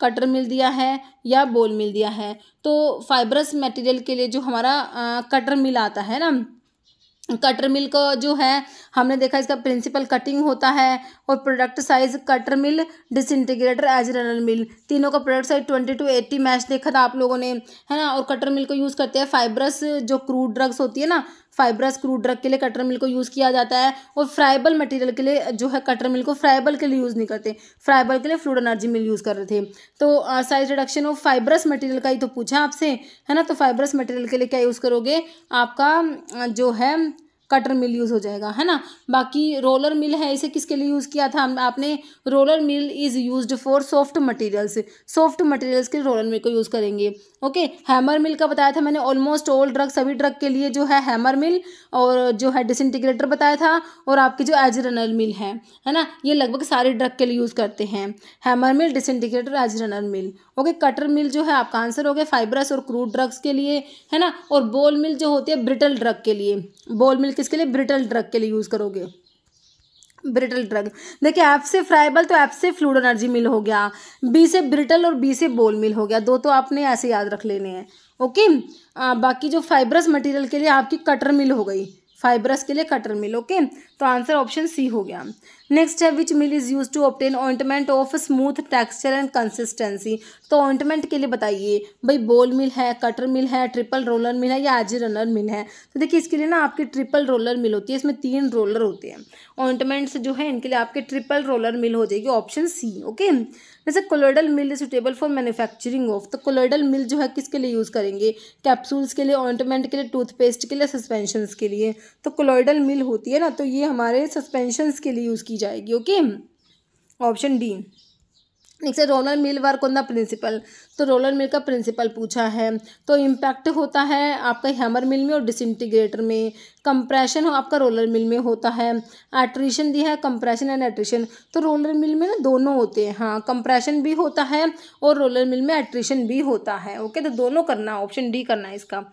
कटर मिल दिया है या बोल मिल दिया है तो फाइब्रस मटेरियल के लिए जो हमारा कटर मिल आता है ना कटर मिल का जो है हमने देखा इसका प्रिंसिपल कटिंग होता है और product size cutter mill disintegrator edge runner mill तीनों का product size twenty to eighty mesh देखा था आप लोगों ने है ना और कटर मिल को यूज़ करते हैं फाइब्रस जो क्रूड ड्रग्स होती है ना फाइब्रस क्रूड ड्रग के लिए कटर मिल को यूज़ किया जाता है और फ्राइबल मटेरियल के लिए जो है कटर मिल को फ्राइबल के लिए यूज़ नहीं करते फ्राइबल के लिए फ्लूड एनर्जी मिल यूज़ कर रहे थे तो size reduction of fibrous material का ही तो पूछा आपसे है ना तो फाइबरस मटेरियल के लिए क्या यूज़ करोगे आपका जो है कटर मिल यूज़ हो जाएगा है ना बाकी रोलर मिल है इसे किसके लिए यूज़ किया था आपने roller mill is use for soft materials soft materials के रोलर मिल को यूज़ करेंगे ओके हैमर मिल का बताया था मैंने ऑलमोस्ट ऑल ड्रग सभी ड्रग के लिए जो है हैमर मिल और जो है डिसइंटीग्रेटर बताया था और आपके जो एजरनल मिल है है ना ये लगभग सारे ड्रग के लिए यूज़ करते हैं hammer mill disintegrator edge runner mill okay cutter mill जो है आपका आंसर हो गया फाइब्रस और क्रूड ड्रग्स के लिए है ना और बोल मिल जो होती है ब्रिटल ड्रग के लिए बोल मिल किसके लिए ब्रिटल ड्रग के लिए यूज़ करोगे ब्रिटल ड्रग देखिए एफ से फ्राइबल तो एफ से फ्लूड एनर्जी मिल हो गया बी से ब्रिटल और बी से बोल मिल हो गया दो तो आपने ऐसे याद रख लेने हैं ओके आ, बाकी जो फाइब्रस मटेरियल के लिए आपकी कटर मिल हो गई फाइब्रस के लिए कटर मिल ओके तो आंसर ऑप्शन सी हो गया नेक्स्ट है which mill is use to obtain ointment of smooth texture and consistency तो ऑइंटमेंट के लिए बताइए भाई बोल मिल है कटर मिल है ट्रिपल रोलर मिल है या आज रनर मिल है तो देखिए इसके लिए ना आपकी ट्रिपल रोलर मिल होती है इसमें तीन रोलर होते हैं ऑइंटमेंट्स जो है इनके लिए आपके ट्रिपल रोलर मिल हो जाएगी ऑप्शन सी ओके वैसे colloidal mill is suitable for manufacturing of तो कोलोडल मिल जो है किसके लिए यूज़ करेंगे कैप्सूल्स के लिए ऑइंटमेंट के लिए टूथपेस्ट के लिए सस्पेंशन के लिए तो कोलोडल मिल होती है ना तो ये हमारे सस्पेंशन के लिए यूज़ की जाएगी ओके ऑप्शन डी नेक्स्ट है रोनल mill work on the principle तो रोलर मिल का प्रिंसिपल पूछा है तो इम्पैक्ट होता है आपका हैमर मिल में और डिसइंटीग्रेटर में कंप्रेशन हो आपका रोलर मिल में होता है एट्रीशन दिया है कंप्रेशन एंड एट्रीशन तो रोलर मिल में ना दोनों होते हैं हाँ कंप्रेशन भी होता है और रोलर मिल में एट्रीशन भी होता है ओके तो दोनों करना ऑप्शन डी करना है इसका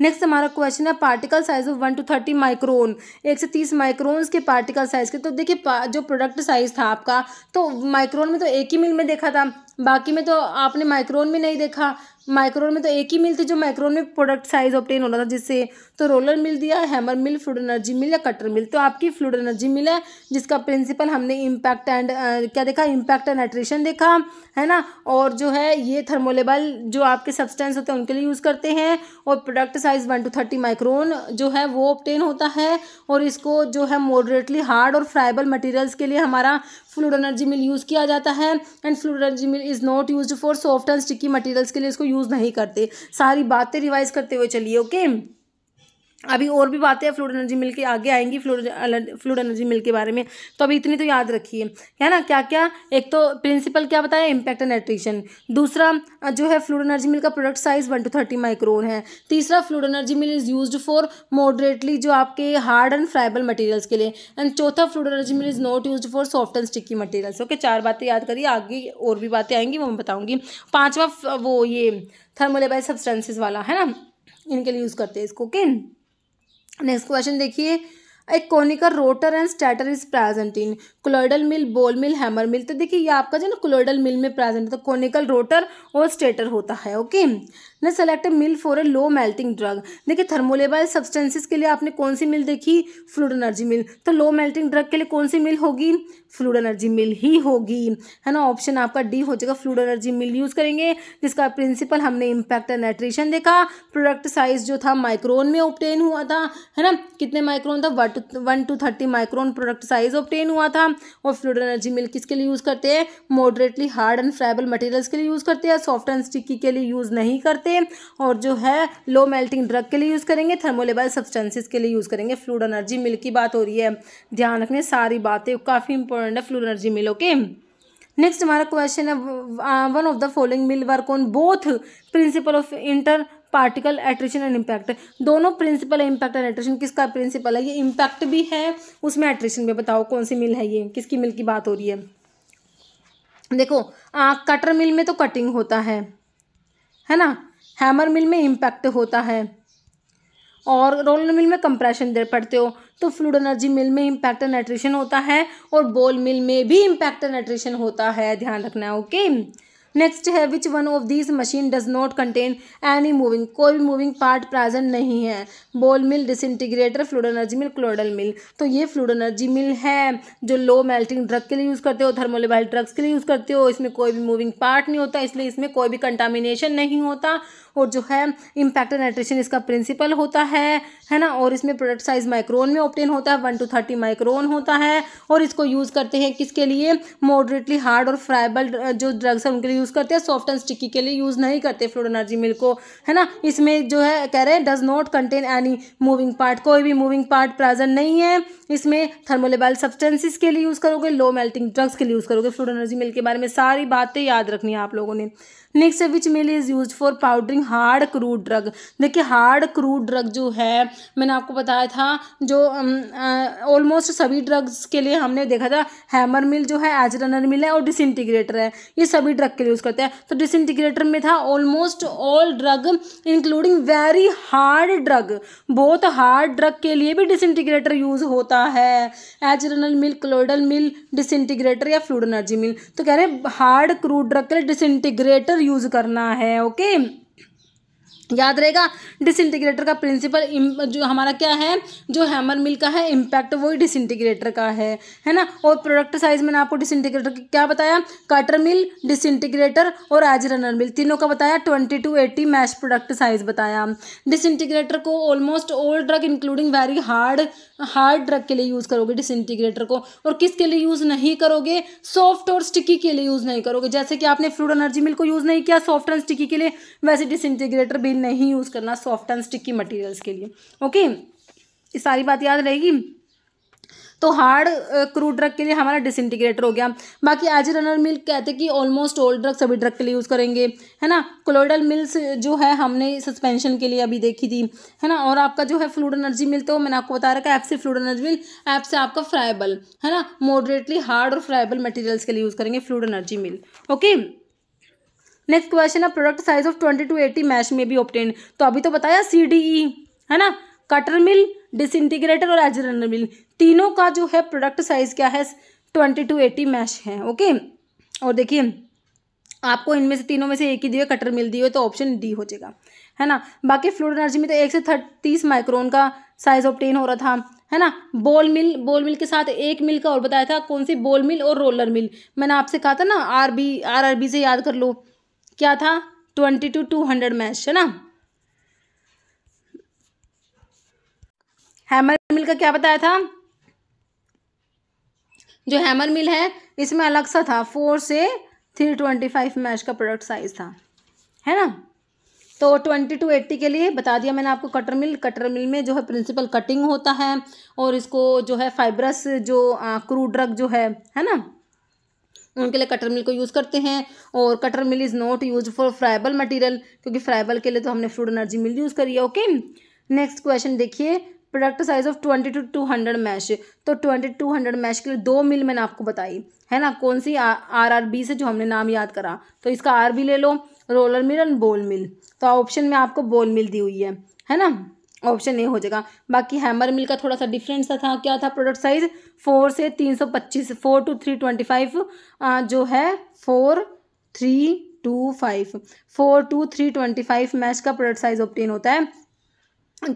नेक्स्ट हमारा क्वेश्चन है particle size of one to thirty micron एक से तीस माइक्रोन्स के पार्टिकल साइज के तो देखिए जो प्रोडक्ट साइज था आपका तो माइक्रोन में तो एक ही मिल में देखा था बाकी में तो आपने माइक्रोन में नहीं देखा माइक्रोन में तो एक ही मिल थी जो माइक्रोन में प्रोडक्ट साइज ऑप्टेन हो रहा था जिससे तो रोलर मिल दिया hammer mill fluid energy mill या कटर मिल तो आपकी फ्लूड एनर्जी मिल है जिसका प्रिंसिपल हमने इम्पैक्ट एंड क्या देखा इम्पैक्ट एंड एट्रेशन देखा है ना और जो है ये थर्मोलेबल जो आपके सब्सटेंस होते हैं उनके लिए यूज़ करते हैं और product size one to thirty micron जो है वो ऑप्टेन होता है और इसको जो है मॉडरेटली हार्ड और फ्राइबल मटेरियल्स के लिए हमारा फ्लूड एनर्जी मिल यूज़ किया जाता है and fluid energy mill is not use for soft and sticky materials के लिए इसको यूज़ नहीं करते सारी बातें रिवाइज करते हुए चलिए ओके okay? अभी और भी बातें फ्लूड एनर्जी मिल के आगे आएंगी फ्लूड फ्लूड एनर्जी मिल के बारे में तो अभी इतनी तो याद रखिए है ना क्या क्या एक तो प्रिंसिपल क्या बताया इम्पैक्ट एंड एट्रिक्शन दूसरा जो है फ्लूड एनर्जी मिल का product size one to thirty micron है तीसरा fluid energy mill is use for moderately जो आपके हार्ड एंड फ्राइबल मटेरियल्स के लिए एंड चौथा fluid energy mill is not use for soft and sticky materials okay चार बातें याद करिए आगे और भी बातें आएंगी वो मैं बताऊँगी पाँचवा वो ये थर्मोलेबाइल सब्सटेंसेज वाला है ना इनके लिए यूज़ करते हैं इसको ओके नेक्स्ट क्वेश्चन देखिए एक conical rotor and stator is present in colloidal mill ball mill hammer mill तो देखिए ये आपका जो ना क्लोइडल मिल में प्रेजेंट है तो कॉनिकल रोटर और स्टेटर होता है ओके न select mill for a low melting drug देखिए थर्मोलेबल सब्सटेंसेस के लिए आपने कौन सी मिल देखी फ्लूड एनर्जी मिल तो लो मेल्टिंग ड्रग के लिए कौन सी मिल होगी फ्लूड एनर्जी मिल ही होगी है ना ऑप्शन आपका डी हो जाएगा फ्लूड एनर्जी मिल यूज़ करेंगे जिसका प्रिंसिपल हमने इम्पैक्ट एंड न्यूट्रिशन देखा प्रोडक्ट साइज जो था माइक्रोन में ऑप्टेन हुआ था है ना कितने माइक्रोन था one to thirty micron product size obtain हुआ था और फ्लूड एनर्जी मिल किसके लिए यूज़ करते हैं moderately hard and friable materials के लिए यूज़ करते हैं सॉफ्ट एंड स्टिकी के लिए यूज़ नहीं करते सकते हैं और जो है लो मेल्टिंग ड्रग के लिए यूज़ करेंगे थर्मोलेबल सब्सटेंसेस के लिए यूज़ करेंगे फ्लूड एनर्जी मिल की बात हो रही है ध्यान रखने सारी बातें काफ़ी इंपॉर्टेंट है fluid energy mill okay next हमारा क्वेश्चन है one of the following mill work on both principle of inter particle attrition and impact दोनों प्रिंसिपल है इम्पैक्ट एंड एट्रेशन किसका प्रिंसिपल है ये इम्पैक्ट भी है उसमें एट्रेशन भी बताओ कौन सी मिल है ये किसकी मिल की बात हो रही है देखो आ, कटर मिल में तो कटिंग होता है है ना हैमर मिल में इम्पैक्ट होता है और रोलर मिल में कंप्रेशन दे पड़ते हो तो फ्लूड एनर्जी मिल में इम्पैक्ट न्यूट्रिशन होता है और बोल मिल में भी इम्पैक्ट न्यूट्रिशन होता है ध्यान रखना है ओके नेक्स्ट है which one of this machine does not contain any moving कोई भी मूविंग पार्ट प्रेजेंट नहीं है ball mill disintegrator fluid energy mill colloidal mill तो ये फ्लूड एनर्जी मिल है जो लो मेल्टिंग ड्रग के लिए यूज़ करते हो थर्मोलेबाइल ड्रग्स के लिए यूज़ करते हो इसमें कोई भी मूविंग पार्ट नहीं होता इसलिए इसमें कोई भी कंटामिनेशन नहीं होता और जो है इम्पैक्ट नाइट्रेशन इसका प्रिंसिपल होता है है ना और इसमें प्रोडक्ट साइज माइक्रोन में ऑप्टेन होता है वन टू थर्टी माइक्रोन होता है और इसको यूज़ करते हैं किसके लिए मॉडरेटली हार्ड और फ्राइबल जो ड्रग्स हैं उनके लिए यूज़ करते हैं सॉफ्ट एंड स्टिकी के लिए यूज़ नहीं करते फ्लोड एनर्जी मिल को है ना इसमें जो है कह रहे हैं does not contain any moving part कोई भी मूविंग पार्ट प्रेजेंट नहीं है इसमें थर्मोलेबल सब्सटेंसिस के लिए यूज़ करोगे लो मेल्टिंग ड्रग्स के लिए यूज़ करोगे फ्लोड एनर्जी मिल के बारे में सारी बातें याद रखनी है आप लोगों ने नेक्स्ट है which mill is use for powdering hard crude drug देखिए हार्ड क्रूड ड्रग जो है मैंने आपको बताया था जो ऑलमोस्ट सभी ड्रग्स के लिए हमने देखा था हैमर मिल जो है एज रनर मिल है और डिसइंटीग्रेटर है ये सभी ड्रग के लिए यूज़ करते हैं तो डिसइंटीग्रेटर में था almost all drug including very hard drug बहुत हार्ड ड्रग के लिए भी डिसइंटीग्रेटर यूज़ होता है edge runner mill colloidal mill disintegrator या फ्लूड एनर्जी मिल तो कह रहे हैं हार्ड क्रूड ड्रग के लिए डिसइंटीग्रेटर यूज़ करना है ओके याद रहेगा डिसइंटीग्रेटर का प्रिंसिपल जो हमारा क्या है जो हैमर मिल का है इम्पैक्ट वही डिसइंटीग्रेटर का है है ना और प्रोडक्ट साइज मैंने आपको डिसइंटीग्रेटर क्या बताया कटर मिल डिसइंटीग्रेटर और एज रनर मिल तीनों का बताया twenty to eighty mesh product size बताया डिसइंटीग्रेटर को almost all drug including very hard hard drug के लिए यूज़ करोगे डिसइंटीग्रेटर को और किसके लिए यूज़ नहीं करोगे सॉफ्ट और स्टिकी के लिए यूज़ नहीं करोगे जैसे कि आपने फ्रूड एनर्जी मिल को यूज़ नहीं किया सॉफ्ट एंड स्टिकी के लिए वैसे डिसइंटीग्रेटर भी ऑयल नहीं यूज़ करना सॉफ्ट एंड स्टिकी मटेरियल्स के लिए ओके ये सारी बात याद रहेगी तो हार्ड क्रूड ड्रग के लिए हमारा डिसइंटीग्रेटर हो गया बाकी एज रनर मिल्क कहते हैं कि ऑलमोस्ट ओल्ड ड्रग सभी ड्रग के लिए यूज़ करेंगे है ना क्लोइडल मिल्स जो है हमने सस्पेंशन के लिए अभी देखी थी है ना और आपका जो है फ्लूड एनर्जी मिल तो मैंने आपको बता रखा है ऐप से फ्लूड एनर्जी मिल ऐप से आपका फ्राइबल है ना मॉडरेटली हार्ड और फ्राइबल मटेरियल्स के लिए यूज़ करेंगे fluid energy mill okay next question है product size of twenty to eighty mesh में भी ऑप्टेन तो अभी तो बताया सी डी ई है ना कटर मिल डिसइंटीग्रेटर और एजरन मिल तीनों का जो है प्रोडक्ट साइज क्या है ट्वेंटी टू एटी मैश है ओके और देखिए आपको इनमें से तीनों में से एक ही दिए कटर मिल दिए तो ऑप्शन डी हो जाएगा है ना बाकी फ्लूड एनर्जी में तो एक से तीस माइक्रोन का साइज ऑप्टेन हो रहा था है ना बोल मिल बोल मिल के साथ एक मिल का और बताया था कौन सी बोल मिल और रोलर मिल मैंने आपसे कहा था ना R B R R B से याद कर लो क्या था twenty to two hundred mesh है ना हैमर मिल का क्या बताया था जो हैमर मिल है इसमें अलग सा था फोर से थ्री ट्वेंटी फाइव मैच का प्रोडक्ट साइज था है ना तो ट्वेंटी टू एट्टी के लिए बता दिया मैंने आपको कटर मिल कटर मिल में जो है प्रिंसिपल कटिंग होता है और इसको जो है फाइब्रस जो क्रू ड्रग जो है है ना उनके लिए कटर मिल को यूज़ करते हैं और cutter mill is not use for friable material क्योंकि फ्राइबल के लिए तो हमने फ्रूड एनर्जी मिल यूज़ करी है ओके नेक्स्ट क्वेश्चन देखिए product size of twenty to two hundred mesh तो ट्वेंटी टू हंड्रेड मैश के लिए दो मिल मैंने आपको बताई है ना कौन सी आर आर बी से जो हमने नाम याद करा तो इसका आर बी ले लो रोलर मिल एंड बोल मिल तो ऑप्शन में आपको बोल मिल दी हुई है है ना ऑप्शन ए हो जाएगा बाकी हैमर मिल का थोड़ा सा डिफरेंट सा था क्या था प्रोडक्ट साइज फोर से तीन सौ पच्चीस four to three twenty five जो है four three two five four to three twenty five mesh का प्रोडक्ट साइज ऑप्टेन होता है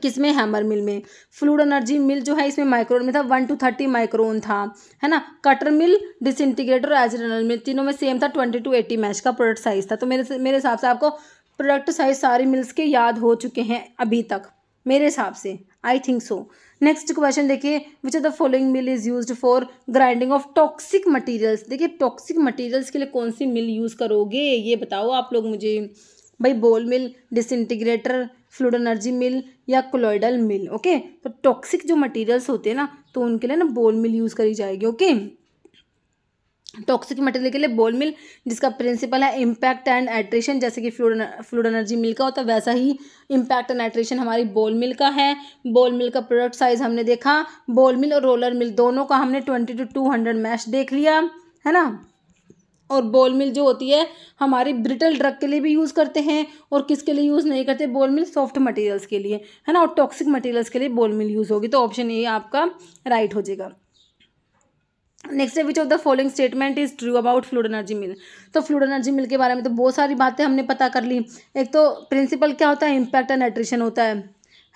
किसमें हैमर मिल में फ्लूड एनर्जी मिल जो है इसमें माइक्रोन में था वन टू थर्टी माइक्रोन था है ना कटर मिल डिसइंटीग्रेटर और एजरनल मिल तीनों में सेम था ट्वेंटी टू एटी मैच का प्रोडक्ट साइज था तो मेरे मेरे हिसाब से आपको प्रोडक्ट साइज सारी मिल्स के याद हो चुके हैं अभी तक मेरे हिसाब से I think so next question देखिए which are the following mill is use for grinding of toxic materials देखिए टॉक्सिक मटीरियल्स के लिए कौन सी मिल यूज़ करोगे ये बताओ आप लोग मुझे भाई ball mill disintegrator fluid energy mill या क्लोइडल मिल ओके तो टॉक्सिक जो मटीरियल्स होते हैं ना तो उनके लिए ना बोल मिल यूज़ करी जाएगी ओके okay? टॉक्सिक मटेरियल के लिए बोल मिल जिसका प्रिंसिपल है इम्पैक्ट एंड एट्रेशन जैसे कि फ्लूड फ्लूड एनर्जी मिल का होता है वैसा ही इम्पैक्ट एंड एट्रेशन हमारी बोल मिल का है बोल मिल का प्रोडक्ट साइज हमने देखा बोल मिल और रोलर मिल दोनों का हमने twenty to two hundred mesh देख लिया है ना और बोल मिल जो होती है हमारी ब्रिटल ड्रग के लिए भी यूज़ करते हैं और किसके लिए यूज़ नहीं करते बोल मिल सॉफ्ट मटेरियल्स के लिए है ना और टॉक्सिक मटेरियल्स के लिए बोल मिल यूज़ होगी तो ऑप्शन ए आपका राइट हो जाएगा नेक्स्ट है which of the following statement is true about fluid energy mill तो फ्लूड एनर्जी मिल के बारे में तो बहुत सारी बातें हमने पता कर ली एक तो प्रिंसिपल क्या होता है इम्पैक्ट एंड एट्रिशन होता है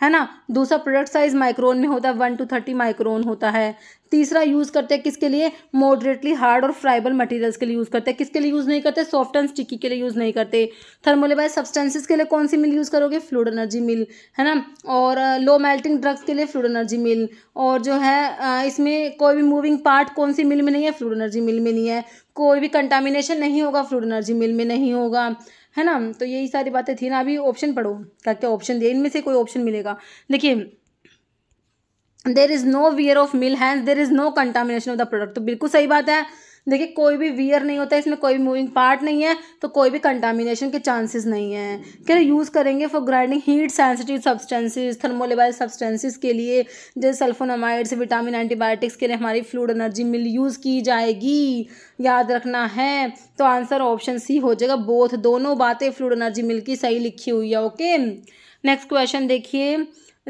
है ना दूसरा प्रोडक्ट साइज माइक्रोन में होता है वन टू थर्टी माइक्रोन होता है तीसरा यूज़ करते हैं किसके लिए मॉडरेटली हार्ड और फ्राइबल मटेरियल्स के लिए यूज़ करते हैं किसके लिए यूज़ नहीं करते सॉफ्ट एंड स्टिकी के लिए यूज़ नहीं करते थर्मोलेबाइज सब्सटेंसेस के लिए कौन सी मिल यूज़ करोगे फ्लूड एनर्जी मिल है ना और लो मेल्टिंग ड्रग्स के लिए फ्लूड एनर्जी मिल और जो है uh, इसमें कोई भी मूविंग पार्ट कौन सी मिल में नहीं है फ्लूड एनर्जी मिल में नहीं है कोई भी कंटामिनेशन नहीं होगा फ्लूड एनर्जी मिल में नहीं होगा है ना तो यही सारी बातें थी ना अभी ऑप्शन पढ़ो क्या क्या ऑप्शन दिया इनमें से कोई ऑप्शन मिलेगा देखिए there is no wear of mill hands there is no contamination of the product तो बिल्कुल सही बात है देखिए कोई भी वियर नहीं होता है इसमें कोई मूविंग पार्ट नहीं है तो कोई भी कंटामिनेशन के चांसेस नहीं है क्या यूज़ करेंगे for grinding heat sensitive substances thermolabile substances के लिए जैसे सल्फोनामाइड्स विटामिन एंटीबायोटिक्स के लिए हमारी फ्लूड एनर्जी मिल यूज़ की जाएगी याद रखना है तो आंसर ऑप्शन सी हो जाएगा बोथ दोनों बातें फ्लूड एनर्जी मिल की सही लिखी हुई है ओके नेक्स्ट क्वेश्चन देखिए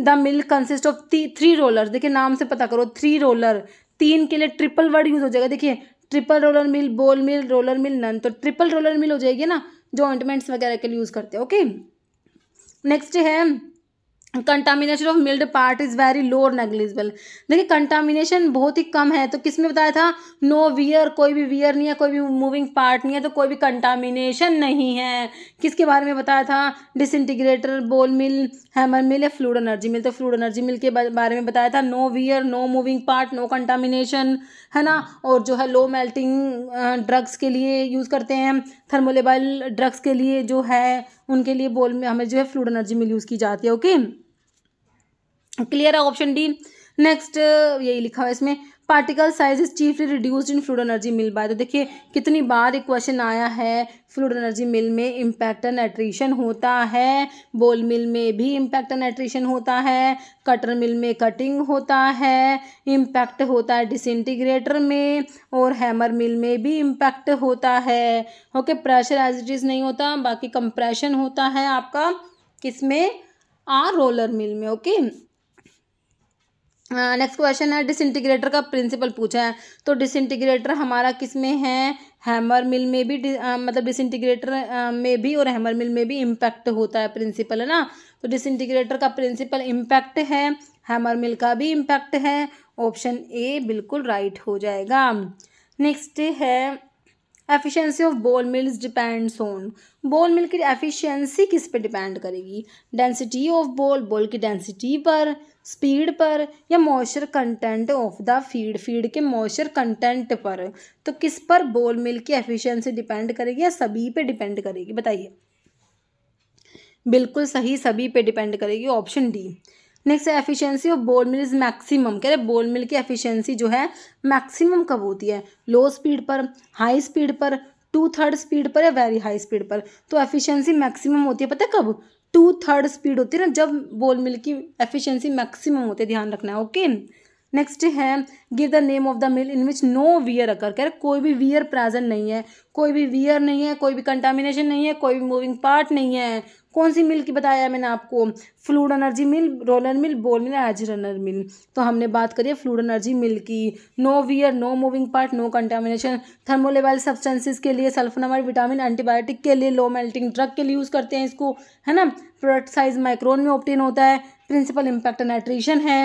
the mill consist of three roller देखिए नाम से पता करो थ्री रोलर तीन के लिए ट्रिपल वर्ड यूज हो जाएगा देखिए triple roller mill ball mill roller mill none तो ट्रिपल रोलर मिल हो जाएगी ना जो ऑइंटमेंट्स वगैरह के लिए यूज़ करते हैं ओके नेक्स्ट है contamination of milled part is very low और नेग्लिजिबल देखिए कंटामिनेशन बहुत ही कम है तो किस में बताया था नो वियर कोई भी वियर नहीं है कोई भी मूविंग पार्ट नहीं है तो कोई भी कंटामिनेशन नहीं है किसके बारे में बताया था इंटीग्रेटर बोल मिल हैमर मिल या फ्लूड एनर्जी मिल तो फ्लूड एनर्जी मिल के बारे में बताया था no wear no moving part no contamination है ना और जो है लो मेल्टिंग ड्रग्स के लिए यूज़ करते हैं थर्मोलेबल ड्रग्स के लिए जो है उनके लिए बोल में हमें जो है फ्लूड एनर्जी मिल यूज़ की जाती है ओके okay? क्लियर है ऑप्शन डी नेक्स्ट यही लिखा हुआ इसमें particle size is chiefly reduced in fluid energy mill by तो देखिए कितनी बार एक क्वेश्चन आया है फ्लूड एनर्जी मिल में इम्पैक्ट एंड एट्रीशन होता है बोल मिल में भी इम्पैक्ट एंड एट्रीशन होता है कटर मिल में कटिंग होता है इम्पैक्ट होता है डिसइंटीग्रेटर में और हैमर मिल में भी इम्पैक्ट होता है okay pressure as it is नहीं होता बाकी कंप्रेशन होता है आपका किस में आर रोलर मिल में ओके okay? नेक्स्ट क्वेश्चन है डिसइंटीग्रेटर का प्रिंसिपल पूछा है तो डिसइंटीग्रेटर हमारा किस में है हैमर मिल में भी आ, मतलब डिसइंटीग्रेटर में भी और हैमर मिल में भी इम्पैक्ट होता है प्रिंसिपल है ना तो डिसइंटीग्रेटर का प्रिंसिपल इम्पैक्ट है हैमर मिल का भी इम्पैक्ट है ऑप्शन ए बिल्कुल राइट हो जाएगा नेक्स्ट है efficiency of ball mills depends on ball mill की एफिशिएंसी किस पे डिपेंड करेगी डेंसिटी ऑफ बोल बोल की डेंसिटी पर स्पीड पर या moisture content of the feed feed के मॉइस्चर कंटेंट पर तो किस पर बोल मिल की एफिशिएंसी डिपेंड करेगी या सभी पे डिपेंड करेगी बताइए बिल्कुल सही सभी पे डिपेंड करेगी option D next efficiency of ball mill is maximum कह रहे बोल मिल की एफिशिएंसी जो है मैक्सिमम कब होती है लो स्पीड पर हाई स्पीड पर टू थर्ड स्पीड पर या वेरी हाई स्पीड पर तो एफिशिएंसी मैक्सिमम होती है पता है कब टू थर्ड स्पीड होती है ना जब बोल मिल की एफिशिएंसी मैक्सिमम होती है ध्यान रखना है ओके नेक्स्ट है give the name of the mill in which no wear occur कह रहे कोई भी वियर प्रेजेंट नहीं है कोई भी वियर नहीं है कोई भी कंटामिनेशन नहीं है कोई भी मूविंग पार्ट नहीं है कौन सी मिल की बताया मैंने आपको fluid energy mill roller mill ball mill हाइजर runner mill तो हमने बात करी है फ्लूड एनर्जी मिल की no wear no moving part no contamination thermolabile substances के लिए सल्फनामाइड विटामिन एंटीबायोटिक के लिए लो मेल्टिंग ड्रग के लिए यूज़ करते हैं इसको है ना प्रोडक्ट साइज माइक्रोन में ऑप्टेन होता है प्रिंसिपल इम्पैक्ट नाइट्रेशन है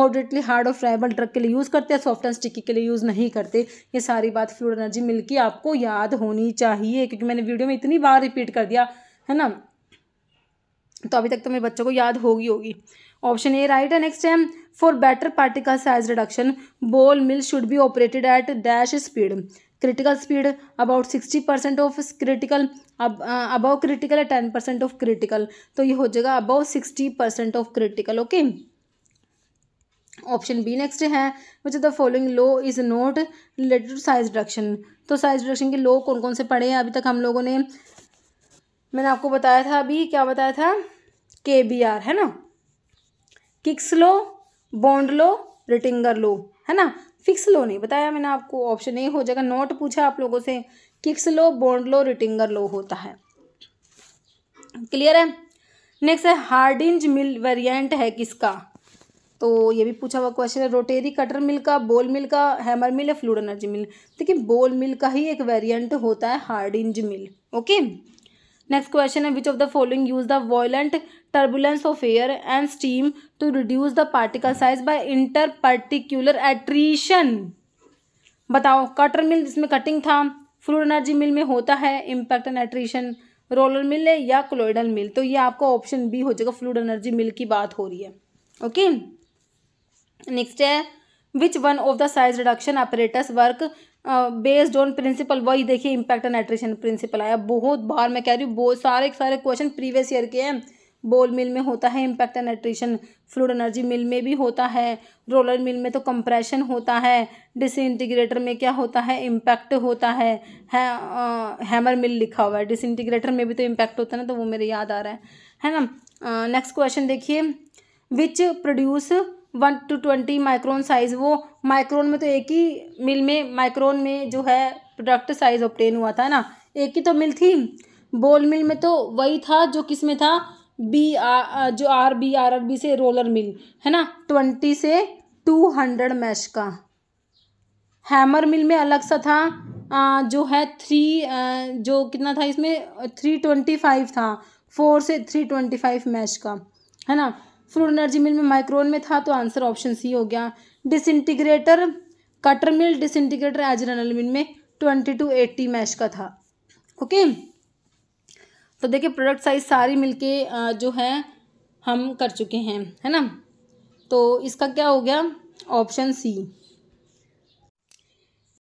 मॉडरेटली हार्ड और फ्राइबल ड्रग के लिए यूज़ करते हैं सॉफ्ट एंड स्टिकी के लिए यूज़ नहीं करते ये सारी बात फ्लूड एनर्जी मिल की आपको याद होनी चाहिए क्योंकि मैंने वीडियो में इतनी बार रिपीट कर दिया है ना तो अभी तक तो मेरे बच्चों को याद होगी होगी ऑप्शन ए राइट है नेक्स्ट है for better particle size reduction ball mill should be operated at dash speed critical speed about sixty percent of critical अब critical ten percent of critical तो ये हो जाएगा about sixty percent of critical okay option B next है which the following law is not related to size reduction तो size reduction के law कौन कौन से पढ़े हैं अभी तक हम लोगों ने मैंने आपको बताया था अभी क्या बताया था के बी आर है ना किक्स लो बॉन्ड लो रिटिंगर लो है ना फिक्स लो नहीं बताया मैंने आपको ऑप्शन ए हो जाएगा नोट पूछा आप लोगों से किक्स लो बॉन्ड लो रिटिंगर लो होता है क्लियर है नेक्स्ट है हार्डिंज मिल वेरिएंट है किसका तो ये भी पूछा हुआ क्वेश्चन है रोटेरी कटर मिल का बोल मिल का हैमर मिल या फ्लूड एनर्जी मिल देखिए बोल मिल का ही एक वेरिएंट होता है Hardinge mill okay next question है which of the following use the violent turbulence of air and steam to reduce the particle size by inter particular attrition बताओ cutter mill जिसमें cutting था fluid energy mill में होता है impact and attrition roller mill है या colloidal मिल तो ये आपको ऑप्शन बी हो जाएगा फ्लूड एनर्जी मिल की बात हो रही है ओके नेक्स्ट है which one of the size reduction operators work based on principle वही देखिए इम्पैक्ट एंड एट्रेशन प्रिंसिपल आया बहुत बार मैं कह रही हूँ बहुत सारे सारे क्वेश्चन प्रीवियस ईयर के हैं बोल मिल में होता है impact and attrition fluid energy mill में भी होता है रोलर मिल में तो कंप्रेशन होता है डिसइंटीग्रेटर में क्या होता है इम्पैक्ट होता है, है आ, हैमर मिल लिखा हुआ है डिसइंटीग्रेटर में भी तो इम्पैक्ट होता है ना तो वो मेरे याद आ रहा है है ना नेक्स्ट क्वेश्चन देखिए which produce one to twenty micron size वो माइक्रोन में तो एक ही मिल में माइक्रोन में जो है प्रोडक्ट साइज़ ऑप्टेन हुआ था ना एक ही तो मिल थी बोल मिल में तो वही था जो किस में था बी आ जो R B R R B से रोलर मिल है ना ट्वेंटी से टू हंड्रेड मैश का हैमर मिल में अलग सा था आ, जो है थ्री आ, जो कितना था इसमें थ्री ट्वेंटी फाइव था फोर से थ्री ट्वेंटी फाइव मैश का है ना फ्लूड एनर्जी मिल में माइक्रोन में था तो आंसर ऑप्शन सी हो गया disintegrator cutter mill disintegrator edge runner mill में ट्वेंटी टू एट्टी मैच का था ओके तो देखिए प्रोडक्ट साइज सारी मिलके जो है हम कर चुके हैं है ना तो इसका क्या हो गया ऑप्शन सी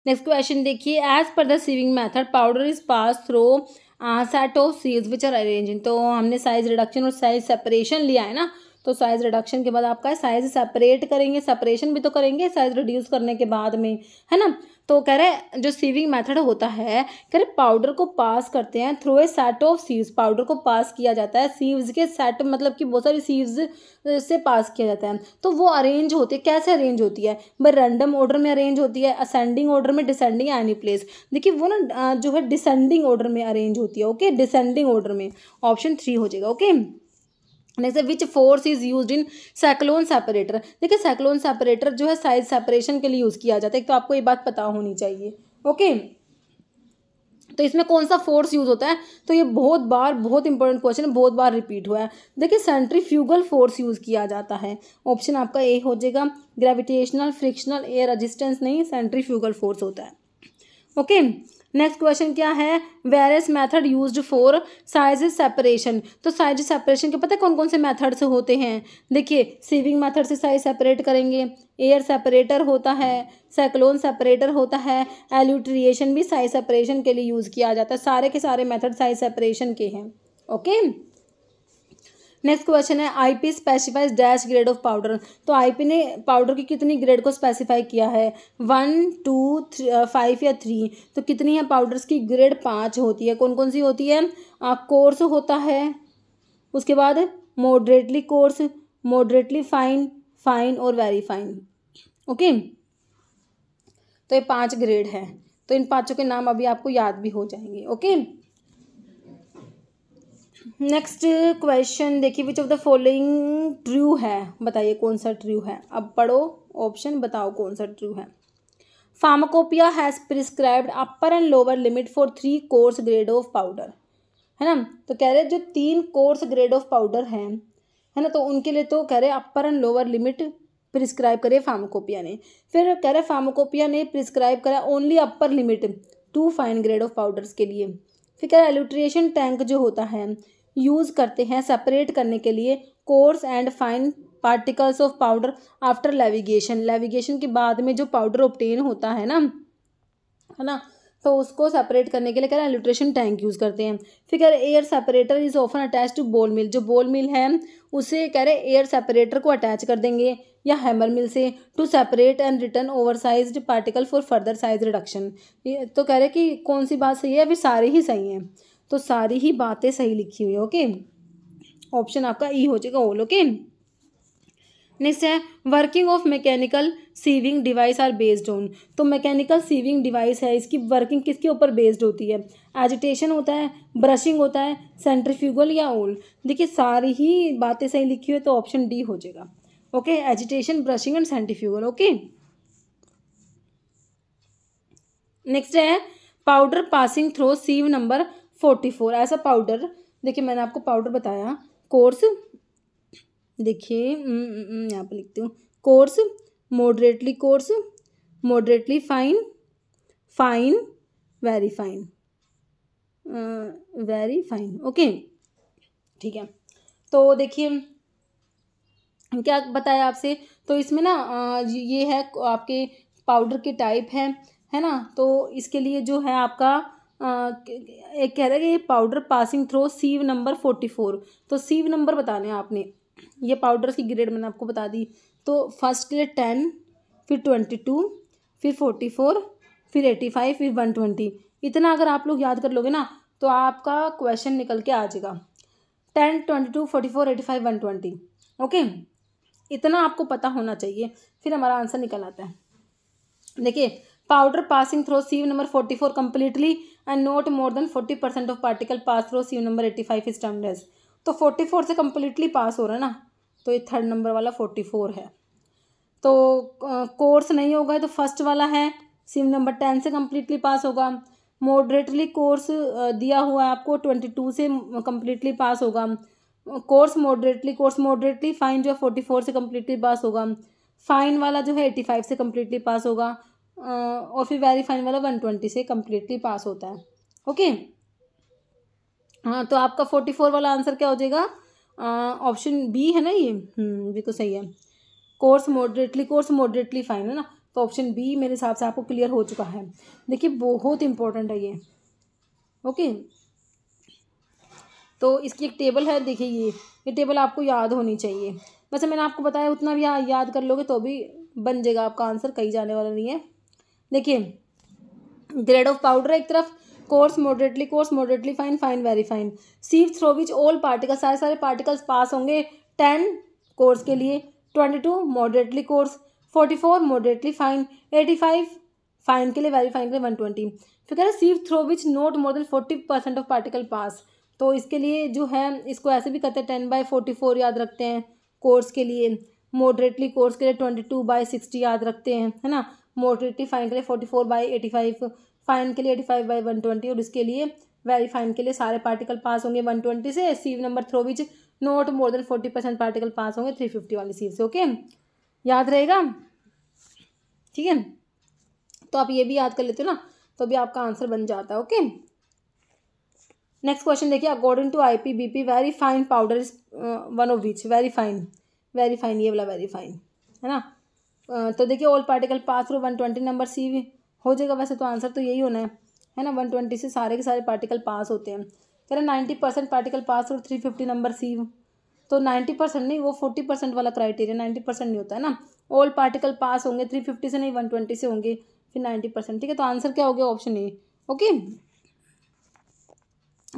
नेक्स्ट क्वेश्चन देखिए as per the sieving method powder is pass through set of sieves which are arranging तो हमने साइज रिडक्शन और साइज सेपरेशन लिया है ना तो साइज़ रिडक्शन के बाद आपका साइज़ सेपरेट करेंगे सेपरेशन भी तो करेंगे साइज़ रिड्यूस करने के बाद में है ना तो कह रहे जो सीविंग मेथड होता है कह रहे पाउडर को पास करते हैं through a set of sieves powder को पास किया जाता है सीव्स के सेट मतलब कि बहुत सारी सीव्स से पास किया जाता है तो वो अरेंज होती है कैसे अरेंज होती है भाई रैंडम ऑर्डर में अरेंज होती है असेंडिंग ऑर्डर में डिसेंडिंग एनी प्लेस देखिए वो ना जो है डिसेंडिंग ऑर्डर में अरेंज होती है ओके डिसेंडिंग ऑर्डर में ऑप्शन थ्री हो जाएगा ओके नेक्स्ट है which force is use in cyclone separator देखिए साइक्लोन सेपरेटर जो है साइज सेपरेशन के लिए यूज़ किया जाता है तो आपको ये बात पता होनी चाहिए ओके तो इसमें कौन सा फोर्स यूज़ होता है तो ये बहुत बार बहुत इंपॉर्टेंट क्वेश्चन बहुत बार रिपीट हुआ है देखिए सेंट्रीफ्यूगल फोर्स यूज़ किया जाता है ऑप्शन आपका ए हो जाएगा ग्रेविटेशनल फ्रिक्शनल एयर रजिस्टेंस नहीं सेंट्री फ्यूगल फोर्स होता है ओके okay? नेक्स्ट क्वेश्चन क्या है various method used for size separation तो साइज सेपरेशन के पता है कौन कौन से मेथड्स होते हैं देखिए सीविंग मेथड से साइज सेपरेट करेंगे एयर सेपरेटर होता है साइक्लोन सेपरेटर होता है एल्यूट्रिएशन भी साइज सेपरेशन के लिए यूज़ किया जाता है सारे के सारे मेथड साइज सेपरेशन के हैं ओके नेक्स्ट क्वेश्चन है IP specifies dash grade of powder तो आईपी ने पाउडर की कितनी ग्रेड को स्पेसिफाई किया है वन टू फाइव या थ्री तो कितनी है पाउडर्स की ग्रेड पाँच होती है कौन कौन सी होती है कोर्स होता है उसके बाद moderately coarse moderately fine fine और वेरी फाइन ओके तो ये पाँच ग्रेड है तो इन पाँचों के नाम अभी आपको याद भी हो जाएंगे ओके नेक्स्ट क्वेश्चन देखिए which of the following true है बताइए कौन सा ट्रू है अब पढ़ो ऑप्शन बताओ कौन सा ट्रू है pharmacopoeia has prescribed upper and lower limit for three coarse grade of powder है ना तो कह रहे जो तीन कोर्स ग्रेड ऑफ पाउडर हैं है ना तो उनके लिए तो कह रहे upper and lower limit prescribe करे फार्माकोपिया ने फिर कह रहे फार्माकोपिया ने प्रिस्क्राइब करा only upper limit to fine grade of powders के लिए फिर कह रहे एलुट्रिएशन टैंक जो होता है यूज़ करते हैं सेपरेट करने के लिए coarse and fine particles of powder after levigation levigation के बाद में जो पाउडर ऑप्टेन होता है ना है ना तो उसको सेपरेट करने के लिए तो कह रहे हैं एल्यूट्रेशन टैंक यूज़ करते हैं फिर कह रहे air separator is often attach to ball mill जो बोल मिल है उसे कह रहे एयर सेपरेटर को अटैच कर देंगे या हैमर मिल से to separate and return size particle for further size reduction तो कह रहे कि कौन सी बात सही है अभी सारे ही सही हैं तो सारी ही बातें सही लिखी हुई है ओके ऑप्शन आपका ई e हो जाएगा ओल ओके नेक्स्ट है working of mechanical sieving device are based on तो मैकेनिकल सीविंग डिवाइस है इसकी वर्किंग किसके ऊपर बेस्ड होती है एजिटेशन होता है ब्रशिंग होता है सेंट्रीफ्यूगल या ओल देखिए सारी ही बातें सही लिखी हुई है तो ऑप्शन डी हो जाएगा okay agitation brushing and centrifugal okay next है powder passing through sieve number forty four ऐसा पाउडर देखिए मैंने आपको पाउडर बताया कोर्स देखिए हम्म, हम्म, हम्म, यहाँ पर लिखती हूँ coarse moderately coarse moderately fine fine very fine very fine okay ठीक है तो देखिए क्या बताया आपसे तो इसमें ना ये है आपके पाउडर के टाइप है है ना तो इसके लिए जो है आपका एक कह रहा है कि ये powder passing through sieve number forty four तो सीव नंबर बताने आपने ये पाउडर की ग्रेड मैंने आपको बता दी तो फर्स्ट ग्रेड टेन फिर ट्वेंटी टू फिर फोर्टी फोर फिर एटी फाइव फिर वन ट्वेंटी इतना अगर आप लोग याद कर लोगे ना तो आपका क्वेश्चन निकल के आ जाएगा ten twenty two forty four eighty five one twenty okay इतना आपको पता होना चाहिए फिर हमारा आंसर निकल आता है देखिए powder passing through sieve number forty four completely and not more than forty percent of particle pass through sieve number eighty five termed तो तो फोर से कम्प्लीटली पास हो रहा है ना तो ये थर्ड नंबर वाला फोर्टी फोर है तो कोर्स uh, नहीं होगा तो फर्स्ट वाला है सीव नंबर टेन से कम्प्लीटली पास होगा मॉडरेटली कोर्स दिया हुआ है आपको ट्वेंटी टू से कम्प्लीटली पास होगा coarse moderately coarse moderately fine जो है फोर्टी फोर से कम्प्लीटली पास होगा फाइन वाला जो है एटी फाइव से कम्प्लीटली पास होगा और फिर वेरीफाइन वाला वन ट्वेंटी से कम्प्लीटली पास होता है ओके हाँ तो आपका फोर्टी फोर वाला आंसर क्या हो जाएगा ऑप्शन बी है ना ये हम्म, बिल्कुल सही है coarse moderately coarse moderately fine है ना तो ऑप्शन बी मेरे हिसाब से आपको क्लियर हो चुका है देखिए बहुत इंपॉर्टेंट है ये ओके तो इसकी एक टेबल है देखिए ये ये टेबल आपको याद होनी चाहिए वैसे मैंने आपको बताया उतना भी याद कर लोगे तो भी बन जाएगा आपका आंसर कहीं जाने वाला नहीं है देखिए ग्रेड ऑफ पाउडर एक तरफ coarse moderately coarse moderately fine fine very fine sieve through which all particle सारे सारे पार्टिकल्स पास होंगे टेन कोर्स के लिए twenty two moderately coarse forty four moderately fine eighty five fine के लिए very fine के लिए वन ट्वेंटी फिर कह रहे sieve through which not more than forty percent of particle pass तो इसके लिए जो है इसको ऐसे भी कहते हैं टेन बाई फोर्टी फोर याद रखते हैं कोर्स के लिए मॉडरेटली कोर्स के लिए ट्वेंटी टू बाई सिक्सटी याद रखते हैं है ना मोटिटी फाइन के लिए forty four by eighty five fine के लिए eighty five by one twenty और इसके लिए वेरी फाइन के लिए सारे पार्टिकल पास होंगे वन ट्वेंटी से sieve number through which not more than forty percent particle pass होंगे थ्री फिफ्टी वाली सीव से ओके याद रहेगा ठीक है तो आप ये भी याद कर लेते हो ना तो भी आपका आंसर बन जाता है ओके नेक्स्ट क्वेश्चन देखिए according to I P B P very fine powder is one of which very fine very fine ये वाला वेरी फाइन है ना तो देखिए all particle pass through one twenty number sieve हो जाएगा वैसे तो आंसर तो यही होना है है ना वन ट्वेंटी से सारे के सारे पार्टिकल पास होते हैं कह रहे ninety percent particle pass through three fifty number sieve तो नाइन्टी परसेंट नहीं वो फोर्टी परसेंट वाला क्राइटेरिया नाइन्टी परसेंट नहीं होता है ना ऑल पार्टिकल पास होंगे थ्री फिफ्टी से नहीं वन ट्वेंटी से होंगे फिर नाइन्टी परसेंट ठीक है तो आंसर क्या हो गया ऑप्शन ए ओके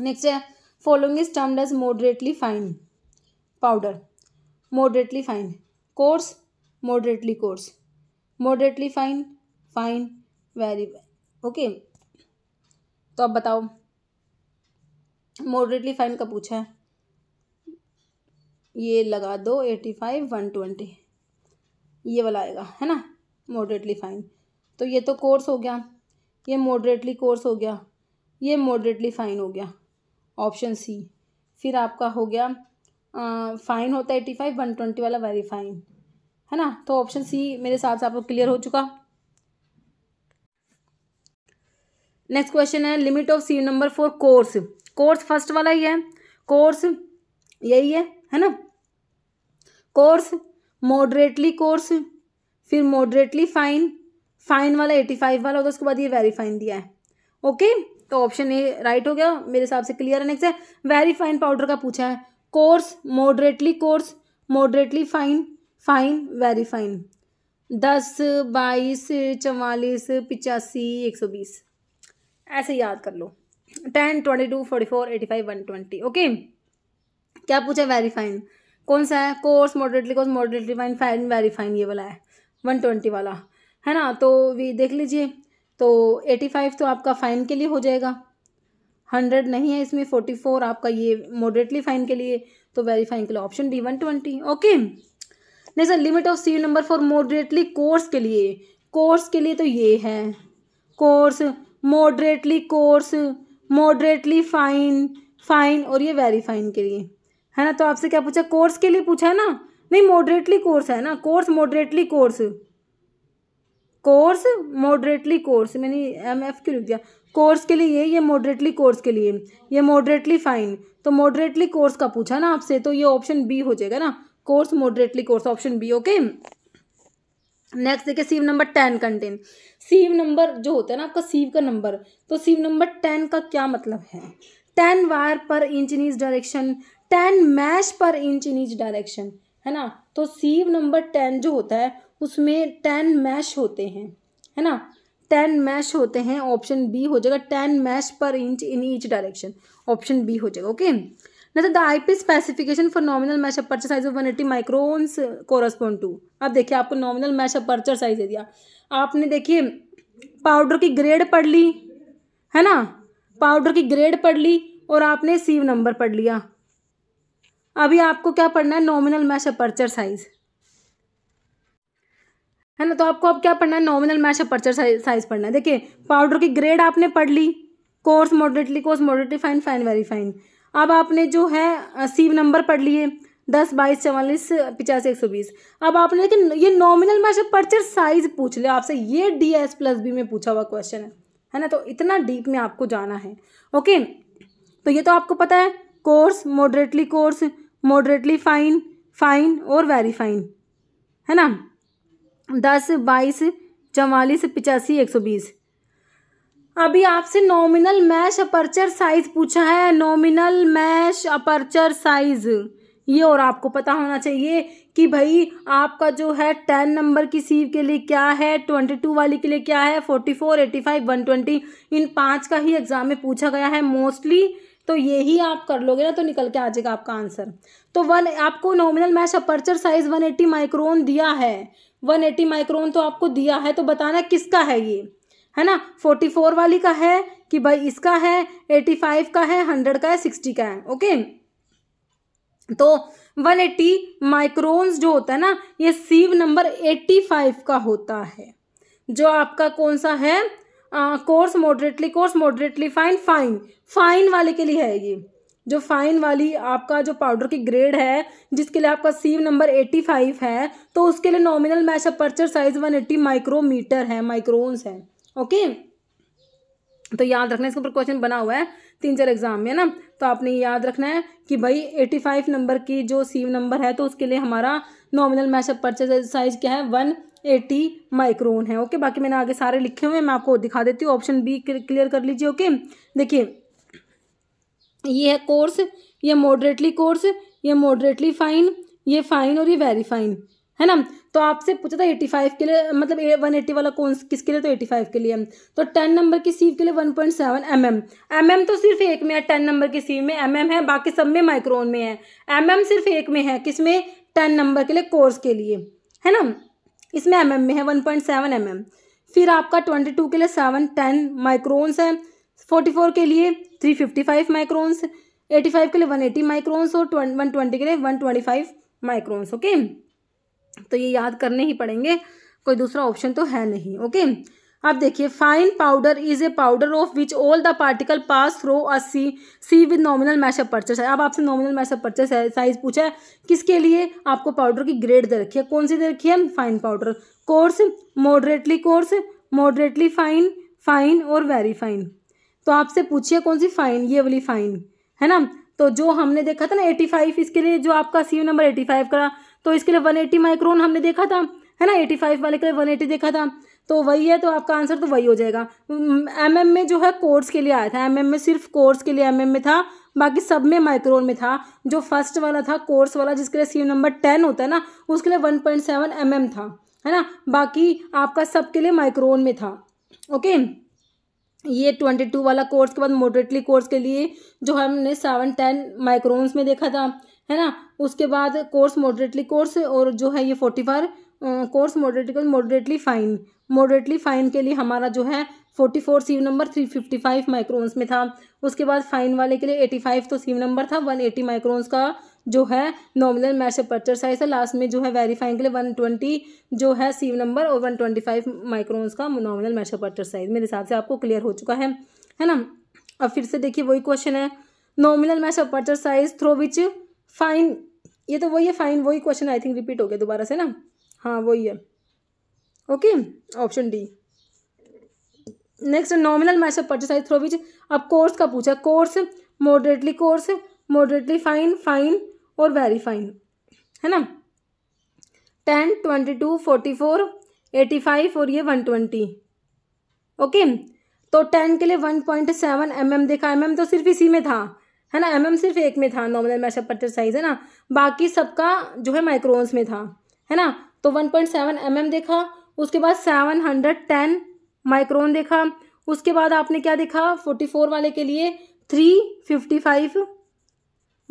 नेक्स्ट है following is termed as moderately fine powder moderately fine coarse moderately coarse moderately fine fine very okay okay. तो अब बताओ मॉडरेटली फाइन का पूछा है ये लगा दो एटी फाइव वन ट्वेंटी ये वाला आएगा है ना मॉडरेटली फाइन तो ये तो कोर्स हो गया ये मॉडरेटली कोर्स हो गया ये मॉडरेटली फ़ाइन हो गया ऑप्शन सी फिर आपका हो गया फ़ाइन होता है एटी फाइव वन ट्वेंटी वाला वेरी फाइन है ना तो ऑप्शन सी मेरे हिसाब से आप लोग क्लियर हो चुका नेक्स्ट क्वेश्चन है limit of sieve number for coarse coarse first वाला ही है कोर्स यही है है ना कोर्स मॉडरेटली कोर्स फिर मॉडरेटली फाइन फाइन वाला एटी फाइव वाला होता है उसके बाद ये वेरी फाइन दिया है ओके तो ऑप्शन ए राइट हो गया मेरे हिसाब से क्लियर है नेक्स्ट है वेरी फाइन पाउडर का पूछा है coarse moderately coarse moderately fine fine very fine दस बाईस चवालीस पिचासी एक सौ बीस ऐसे याद कर लो ten twenty two forty four eighty five one twenty okay क्या पूछा वेरी फाइन कौन सा है coarse moderately coarse moderately fine fine very fine ये वाला है वन ट्वेंटी वाला है ना तो भी देख लीजिए तो एटी फाइव तो आपका फ़ाइन के लिए हो जाएगा हंड्रेड नहीं है इसमें फोर्टी फोर आपका ये मॉडरेटली फ़ाइन के लिए तो वेरी फाइन के लिए option D one twenty okay there a limit of sieve number for moderately coarse के लिए कोर्स के लिए तो ये है coarse moderately coarse moderately fine fine और ये वेरी फाइन के लिए है ना तो आपसे क्या पूछा कोर्स के लिए पूछा है ना नहीं मॉडरेटली कोर्स है ना coarse moderately coarse coarse moderately coarse मैंने एम एफ क्यों लिख दिया कोर्स के लिए ये ये मॉडरेटली कोर्स के लिए ये मॉडरेटली फाइन तो मॉडरेटली कोर्स का पूछा ना आपसे तो ये ऑप्शन बी हो जाएगा ना coarse moderately coarse option B okay next देखिए sieve number ten contain sieve number जो होता है ना आपका सीव का नंबर तो सीव नंबर टेन का क्या मतलब है ten wire per inch in each direction ten mesh per inch in each direction है ना तो सीव नंबर टेन जो होता है उसमें टेन मैश होते हैं है ना टेन मैश होते हैं ऑप्शन बी हो जाएगा ten mesh per inch in each direction option B हो जाएगा ओके okay? तो the I P specification for nominal mesh aperture size of one eighty microns correspond to अब देखिए आपको नॉमिनल मैश अपर्चर साइज दे दिया आपने देखिए पाउडर की ग्रेड पढ़ ली है ना पाउडर की ग्रेड पढ़ ली और आपने सीव नंबर पढ़ लिया अभी आपको क्या पढ़ना है नॉमिनल मैश अपर्चर साइज है ना तो आपको अब क्या पढ़ना है नॉमिनल मैश अपर्चर साइज पढ़ना है देखिए पाउडर की ग्रेड आपने पढ़ ली coarse moderately coarse moderately fine fine very fine अब आपने जो है सीव नंबर पढ़ लिए दस बाईस चवालीस पिचासी एक सौ बीस अब आपने लेकिन ये नॉमिनल मार्शल पर्चर साइज पूछ लिया आपसे ये डी एस प्लस बी में पूछा हुआ क्वेश्चन है है ना तो इतना डीप में आपको जाना है ओके तो ये तो आपको पता है coarse moderately coarse moderately fine fine और वेरी फाइन है ना दस बाईस चवालीस पचासी एक सौ बीस अभी आपसे नॉमिनल मैश अपर्चर साइज पूछा है नॉमिनल मैश अपर्चर साइज ये और आपको पता होना चाहिए कि भाई आपका जो है टेन नंबर की सीव के लिए क्या है ट्वेंटी टू वाली के लिए क्या है forty four eighty five one twenty इन पाँच का ही एग्जाम में पूछा गया है मोस्टली तो ये ही आप कर लोगे ना तो निकल के आ जाएगा आपका आंसर तो वन आपको nominal mesh aperture size one eighty micron दिया है वन एट्टी माइक्रोन तो आपको दिया है तो बताना किसका है ये है ना फोर्टी फोर वाली का है कि भाई इसका है एटी फाइव का है हंड्रेड का है सिक्सटी का है ओके तो वन एट्टी माइक्रोन्स जो होता है ना ये सीव नंबर एट्टी फाइव का होता है जो आपका कौन सा है coarse moderately coarse moderately fine fine fine वाले के लिए है ये जो फाइन वाली आपका जो पाउडर की ग्रेड है जिसके लिए आपका सीव नंबर एट्टी फाइव है तो उसके लिए nominal mesh aperture size one eighty micrometer है माइक्रोन्स है ओके तो याद रखना इसके ऊपर क्वेश्चन बना हुआ है तीन चार एग्जाम में है ना तो आपने याद रखना है कि भाई एटी फाइव नंबर की जो सीव नंबर है तो उसके लिए हमारा नॉमिनल मैशअप परचेज साइज क्या है वन एटी माइक्रोन है ओके बाकी मैंने आगे सारे लिखे हुए हैं मैं आपको दिखा देती हूँ ऑप्शन बी क्लियर कर लीजिए ओके देखिए ये है कोर्स ये मॉडरेटली कोर्स ये मॉडरेटली फाइन ये फाइन और ये वेरी फाइन है ना तो आपसे पूछा था एटी फाइव के लिए मतलब वन एट्टी वाला कौन किसके लिए तो एटी फाइव के लिए तो टेन नंबर की सीव के लिए one point seven M M M M तो सिर्फ एक में है टेन नंबर की सीव में एम एम है बाकी सब में माइक्रोन में है एम एम सिर्फ एक में है किस में टेन नंबर के लिए कोर्स के लिए है ना इसमें एम एम में है one point seven M M फिर आपका ट्वेंटी टू के लिए सेवन टेन माइक्रोन्स है फोर्टी फोर के लिए three fifty five microns eighty five के लिए वन एटी माइक्रोन्स और वन ट्वेंटी के लिए one twenty five microns okay तो ये याद करने ही पड़ेंगे कोई दूसरा ऑप्शन तो है नहीं ओके अब देखिए fine powder is a powder of which all the particle pass through a sieve sieve with nominal mesh aperture है अब आपसे नॉमिनल मैशअप परचेस साइज पूछा है किसके लिए आपको पाउडर की ग्रेड दे रखी है कौन सी दे रखी है fine powder coarse moderately coarse moderately fine fine और वेरी फाइन तो आपसे पूछिए कौन सी फाइन ये वाली फाइन है ना तो जो हमने देखा था ना एटी फाइव इसके लिए जो आपका सी नंबर एटी फाइव का तो इसके लिए वन एटी माइक्रोन हमने देखा था है ना एटी फाइव वाले के लिए वन एटी देखा था तो वही है तो आपका आंसर तो वही हो जाएगा एम एम में जो है कोर्स के लिए आया था एम एम में सिर्फ कोर्स के लिए एम एम में था बाकी सब में माइक्रोन में था जो फर्स्ट वाला था कोर्स वाला जिसके लिए सी नंबर टेन होता है ना उसके लिए one point seven M M था है ना बाकी आपका सब के लिए माइक्रोन में था ओके ये ट्वेंटी टू वाला कोर्स के बाद मॉडरेटली कोर्स के लिए जो हमने सेवन टेन माइक्रोन्स में देखा था है ना उसके बाद कोर्स मॉडरेटली कोर्स और जो है ये forty four coarse moderately moderately fine moderately fine के लिए हमारा जो है forty four sieve number three fifty five microns में था उसके बाद फाइन वाले के लिए एटी फाइव तो सीव नंबर था वन एटी माइक्रोन्स का जो है नॉमिनल मैशअप पर्चर साइज है लास्ट में जो है वेरीफाइंग के लिए वन ट्वेंटी जो है सीव नंबर और वन ट्वेंटी फाइव माइक्रोन्स का नॉमिनल मैशअप पर्चर साइज मेरे हिसाब से आपको क्लियर हो चुका है है ना अब फिर से देखिए वही क्वेश्चन है nominal mesh aperture size through which fine ये तो वही है फाइन वही क्वेश्चन आई थिंक रिपीट हो गया दोबारा से ना हाँ वही है okay option D next nominal mesh aperture आई थ्रो विच अब कोर्स का पूछा coarse moderately coarse moderately fine fine और वेरी फाइन है ना ten twenty two forty four eighty five और ये वन ट्वेंटी ओके तो टेन के लिए one point seven M M देखा एम एम तो सिर्फ इसी में था है ना एमएम सिर्फ एक में था नॉमिनल मैशअप पट्टर साइज है ना बाकी सबका जो है माइक्रोन्स में था है ना तो one point seven M M देखा उसके बाद सेवन हंड्रेड टेन माइक्रोन देखा उसके बाद आपने क्या देखा फोर्टी फोर वाले के लिए थ्री फिफ्टी फाइव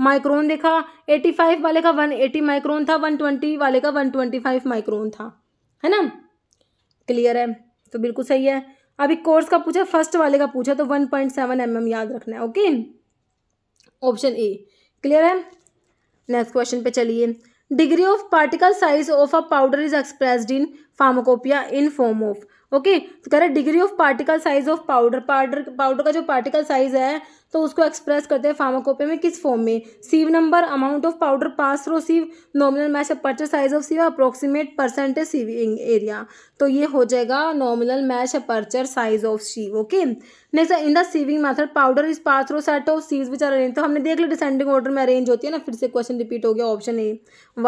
माइक्रोन देखा एटी फाइव वाले का वन एटी माइक्रोन था वन ट्वेंटी वाले का वन ट्वेंटी फाइव माइक्रोन था है ना क्लियर है तो बिल्कुल सही है अभी कोर्स का पूछा फर्स्ट वाले का पूछा तो one point seven M M याद रखना है ओके ऑप्शन ए क्लियर है नेक्स्ट क्वेश्चन पे चलिए degree of particle size of a powder is expressed in pharmacopoeia in form of okay तो कह रहे degree of particle size of powder powder powder का जो पार्टिकल साइज है तो उसको एक्सप्रेस करते हैं फार्माकोपे में किस फॉर्म में sieve number amount of powder pass through sieve nominal mesh aperture size of sieve approximate percentage sieving area तो ये हो जाएगा nominal mesh aperture size of sieve okay next in the sieving method powder is pass through set of sieve which are arrange तो हमने देख लिया descending order में arrange होती है ना फिर से क्वेश्चन रिपीट हो गया ऑप्शन ए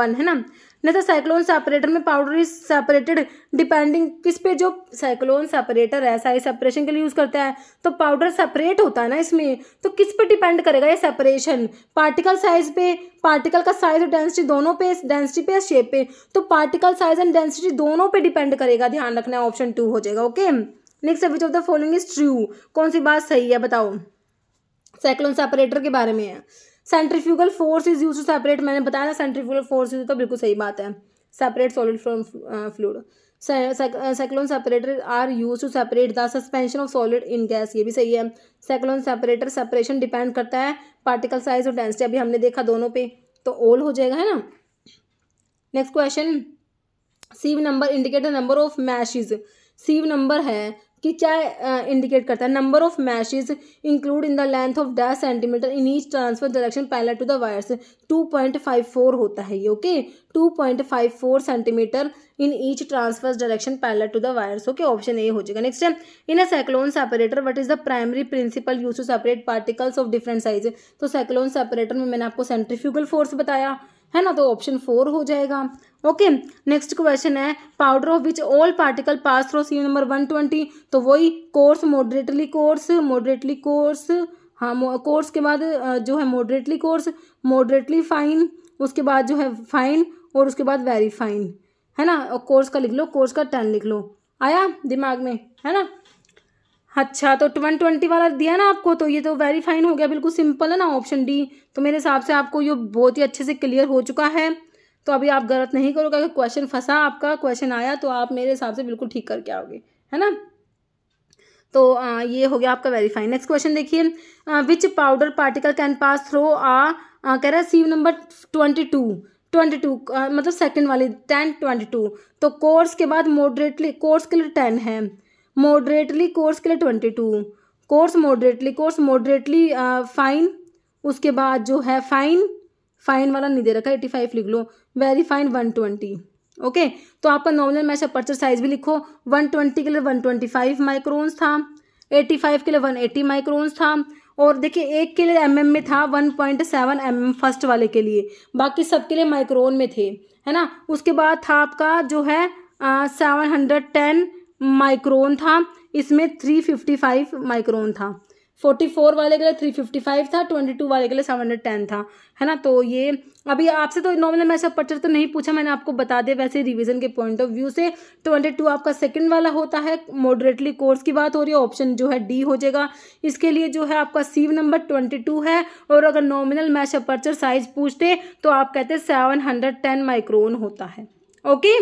वन है ना नहीं तो साइक्लोन सेपरेटर में पाउडर इज सेपरेटेड डिपेंडिंग किस पे जो साइक्लोन सेपरेटर है सारी सेपरेशन के लिए यूज़ करता है तो पाउडर सेपरेट होता है ना इसमें तो किस पे डिपेंड करेगा ये सेपरेशन पार्टिकल साइज पे पार्टिकल का साइज और डेंसिटी दोनों पे डेंसिटी पे शेप पे तो पार्टिकल साइज एंड डेंसिटी दोनों पे डिपेंड करेगा ध्यान रखना ऑप्शन टू हो जाएगा okay next which of the following is true कौन सी बात सही है बताओ साइक्लोन सेपरेटर के बारे में है centrifugal force is use to separate मैंने बताया था सेंट्रीफ्यूगल फोर्स यूज तो बिल्कुल सही बात है separate solid from fluid cyclone separator are use to separate the suspension of solid in gas ये भी सही है साइक्लोन सेपरेटर सेपरेशन डिपेंड करता है पार्टिकल साइज और डेंसिटी अभी हमने देखा दोनों पे तो ओल हो जाएगा है ना next question sieve number indicate the number of meshes sieve number है कि क्या इंडिकेट करता है number of meshes include in the length of dash centimetre in each transverse direction parallel to the wires two point five four होता है ये okay two point five four centimetre in each transverse direction parallel to the wires okay option A हो जाएगा next है in a cyclone separator what is the primary principle use to separate particles of different size तो cyclone separator में मैंने आपको centrifugal force बताया है ना तो ऑप्शन फोर हो जाएगा ओके नेक्स्ट क्वेश्चन है powder of which all particle pass through sieve number one twenty तो वही coarse moderately coarse moderately coarse हाँ कोर्स के बाद जो है मॉडरेटली कोर्स मॉडरेटली फाइन उसके बाद जो है फाइन और उसके बाद वेरी फाइन है ना कोर्स का लिख लो कोर्स का टेन लिख लो आया दिमाग में है ना अच्छा तो वन ट्वेंटी वाला दिया ना आपको तो ये तो वेरीफाइन हो गया बिल्कुल सिंपल है ना ऑप्शन डी तो मेरे हिसाब से आपको ये बहुत ही अच्छे से क्लियर हो चुका है तो अभी आप गलत नहीं करोगे अगर क्वेश्चन फंसा आपका क्वेश्चन आया तो आप मेरे हिसाब से बिल्कुल ठीक करके आओगे है ना तो आ, ये हो गया आपका वेरीफाई नेक्स्ट क्वेश्चन देखिए which powder particle can pass through आ, आ कह रहा है sieve number twenty two twenty two मतलब सेकंड वाली टेन ट्वेंटी टू तो कोर्स के बाद मॉडरेटली कोर्स के लिए टेन है मॉडरेटली कोर्स के लिए twenty two coarse moderately coarse moderately fine उसके बाद जो है फाइन फाइन वाला नहीं दे रखा एटी फाइव लिख लो very fine one twenty okay तो आपका नॉर्मल मैच अपर्चर साइज भी लिखो वन ट्वेंटी के लिए वन ट्वेंटी फाइव माइक्रोन्स था एटी फाइव के लिए वन एटी माइक्रोन्स था और देखिए एक के लिए एम mm में था one point seven M first वाले के लिए बाकी सबके लिए माइक्रोन में थे है ना उसके बाद था आपका जो है सेवन हंड्रेड टेन माइक्रोन था इसमें थ्री फिफ्टी फाइव माइक्रोन था फोर्टी फोर वाले के लिए थ्री फिफ्टी फाइव था ट्वेंटी टू वाले के लिए सेवन हंड्रेड टेन था है ना तो ये अभी आपसे तो नॉर्मल मैं सब पर्चर तो नहीं पूछा मैंने आपको बता दिया वैसे रिवीजन के पॉइंट ऑफ व्यू से ट्वेंटी टू आपका सेकंड वाला होता है मॉडरेटली कोर्स की बात हो रही है ऑप्शन जो है डी हो जाएगा इसके लिए जो है आपका सीव नंबर ट्वेंटी टू है और अगर नॉमिनल मैश अपर्चर साइज पूछते तो आप कहते सेवन हंड्रेड टेन माइक्रोन होता है ओके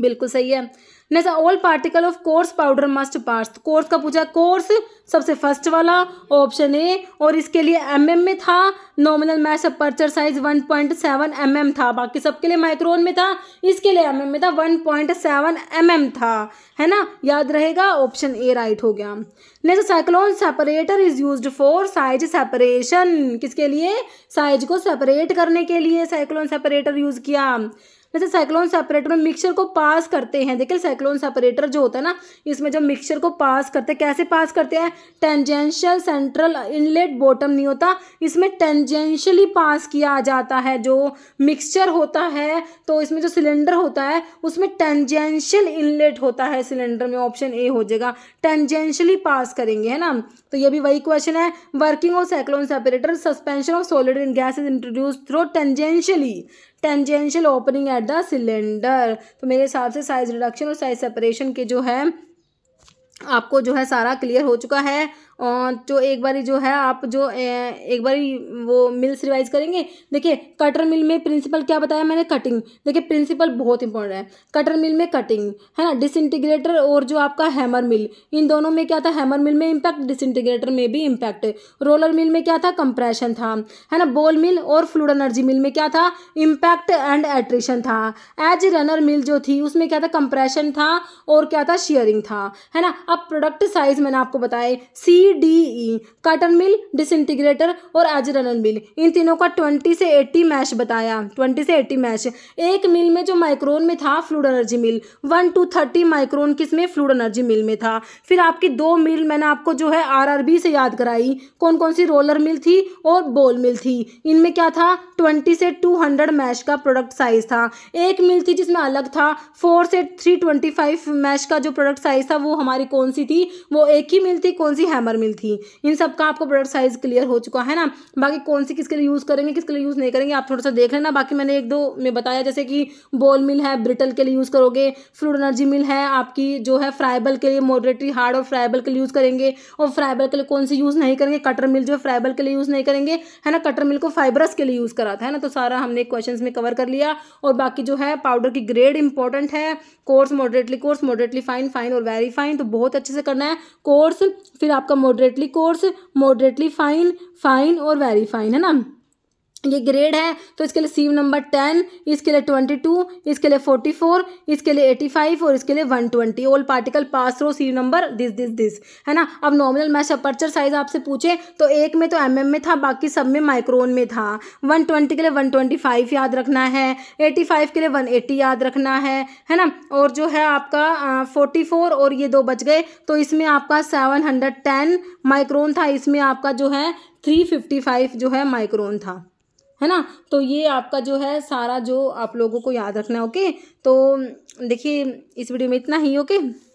बिल्कुल सही है next all particle of coarse powder must pass coarse का पूछा कोर्स सबसे फर्स्ट वाला ऑप्शन ए और इसके लिए एम mm में था nominal mesh aperture size 1.7 point mm M M था बाकी सबके लिए माइक्रोन में था इसके लिए एम mm में था one point seven M M था है ना याद रहेगा ऑप्शन ए राइट हो गया next cyclone separator is use for size separation किसके लिए साइज को सेपरेट करने के लिए साइक्लोन सेपरेटर यूज किया जैसे साइक्लोन सेपरेटर में मिक्सर को पास करते हैं देखिए साइक्लोन सेपरेटर जो होता है ना इसमें जो मिक्सर को पास करते हैं कैसे पास करते हैं टेंजेंशियल सेंट्रल इनलेट बॉटम नहीं होता इसमें टेंजेंशियली पास किया जाता है जो मिक्सचर होता है तो इसमें जो सिलेंडर होता है उसमें टेंजेंशियल इनलेट होता है सिलेंडर में ऑप्शन ए हो जाएगा टेंजेंशियली पास करेंगे है ना तो ये भी वही क्वेश्चन है working of cyclone separator suspension of solid in gas is introduce through tangentially tangential opening at the cylinder तो मेरे हिसाब से साइज रिडक्शन और साइज सेपरेशन के जो है आपको जो है सारा क्लियर हो चुका है तो एक बारी जो है आप जो एक बारी वो मिल्स रिवाइज करेंगे देखिए कटर मिल में प्रिंसिपल क्या बताया मैंने कटिंग देखिए प्रिंसिपल बहुत इंपॉर्टेंट है कटर मिल में कटिंग है ना डिसइंटीग्रेटर और जो आपका हैमर मिल इन दोनों में क्या था हैमर मिल में इम्पैक्ट डिसइंटीग्रेटर में भी इम्पैक्ट रोलर मिल में क्या था कंप्रेशन था है ना बॉल मिल और फ्लूड एनर्जी मिल में क्या था इम्पैक्ट एंड एट्रिशन था एज रनर मिल जो थी उसमें क्या था कंप्रेशन था और क्या था शेयरिंग था है ना अब प्रोडक्ट साइज मैंने आपको बताया सी डी काटन मिल डिसइंटीग्रेटर और आजरनन मिल इन तीनों का ट्वेंटी से एट्टी मैश बताया ट्वेंटी से एट्टी मैश एक मिल में जो माइक्रोन में था fluid energy mill one to thirty micron किस में फ्लूड एनर्जी मिल में था फिर आपकी दो मिल मैंने आपको जो है आर से याद कराई कौन कौन सी रोलर मिल थी और बॉल मिल थी इनमें क्या था ट्वेंटी से टू हंड्रेड का प्रोडक्ट साइज था एक मिल थी जिसमें अलग था फोर से थ्री ट्वेंटी फाइव का जो प्रोडक्ट साइज था वो हमारी कौन सी थी वो एक ही मिल थी कौन सी हैमर नॉर्मल थी इन सब का आपको प्रोडक्ट साइज क्लियर हो चुका है ना बाकी कौन सी किसके लिए यूज़ करेंगे किसके लिए यूज़ नहीं करेंगे आप थोड़ा सा देख लेना बाकी मैंने एक दो में बताया जैसे कि बोल मिल है ब्रिटल के लिए यूज़ करोगे फ्रूड एनर्जी मिल है आपकी जो है फ्राइबल के लिए मॉडरेटरी हार्ड और फ्राइबल के लिए यूज़ करेंगे और फ्राइबल के लिए कौन सी यूज़ नहीं करेंगे कटर मिल जो है फ्राइबल के लिए यूज़ नहीं करेंगे है ना कटर मिल को फाइबरस के लिए यूज़ करा था है ना तो सारा हमने क्वेश्चन में कवर कर लिया और बाकी जो है पाउडर की ग्रेड इंपॉर्टेंट है coarse moderately coarse moderately fine fine और वेरी फाइन तो बहुत अच्छे से करना है कोर्स फिर आपका moderately coarse moderately fine fine और वेरी फाइन है ना ये ग्रेड है तो इसके लिए सीव नंबर टेन इसके लिए ट्वेंटी टू इसके लिए फोर्टी फोर इसके लिए एटी फाइव और इसके लिए one twenty all particle pass through sieve number this this this है ना अब नॉर्मल मैश अपर्चर साइज आपसे पूछे तो एक में तो एम mm में था बाकी सब में माइक्रोन में था वन ट्वेंटी के लिए वन ट्वेंटी फाइव याद रखना है एटी फाइव के लिए वन एटी याद रखना है है ना और जो है आपका फोर्टी फोर और ये दो बच गए तो इसमें आपका सेवन हंड्रेड टेन माइक्रोन था इसमें आपका जो है थ्री फिफ्टी फाइव जो है माइक्रोन था है ना तो ये आपका जो है सारा जो आप लोगों को याद रखना है ओके तो देखिए इस वीडियो में इतना ही ओके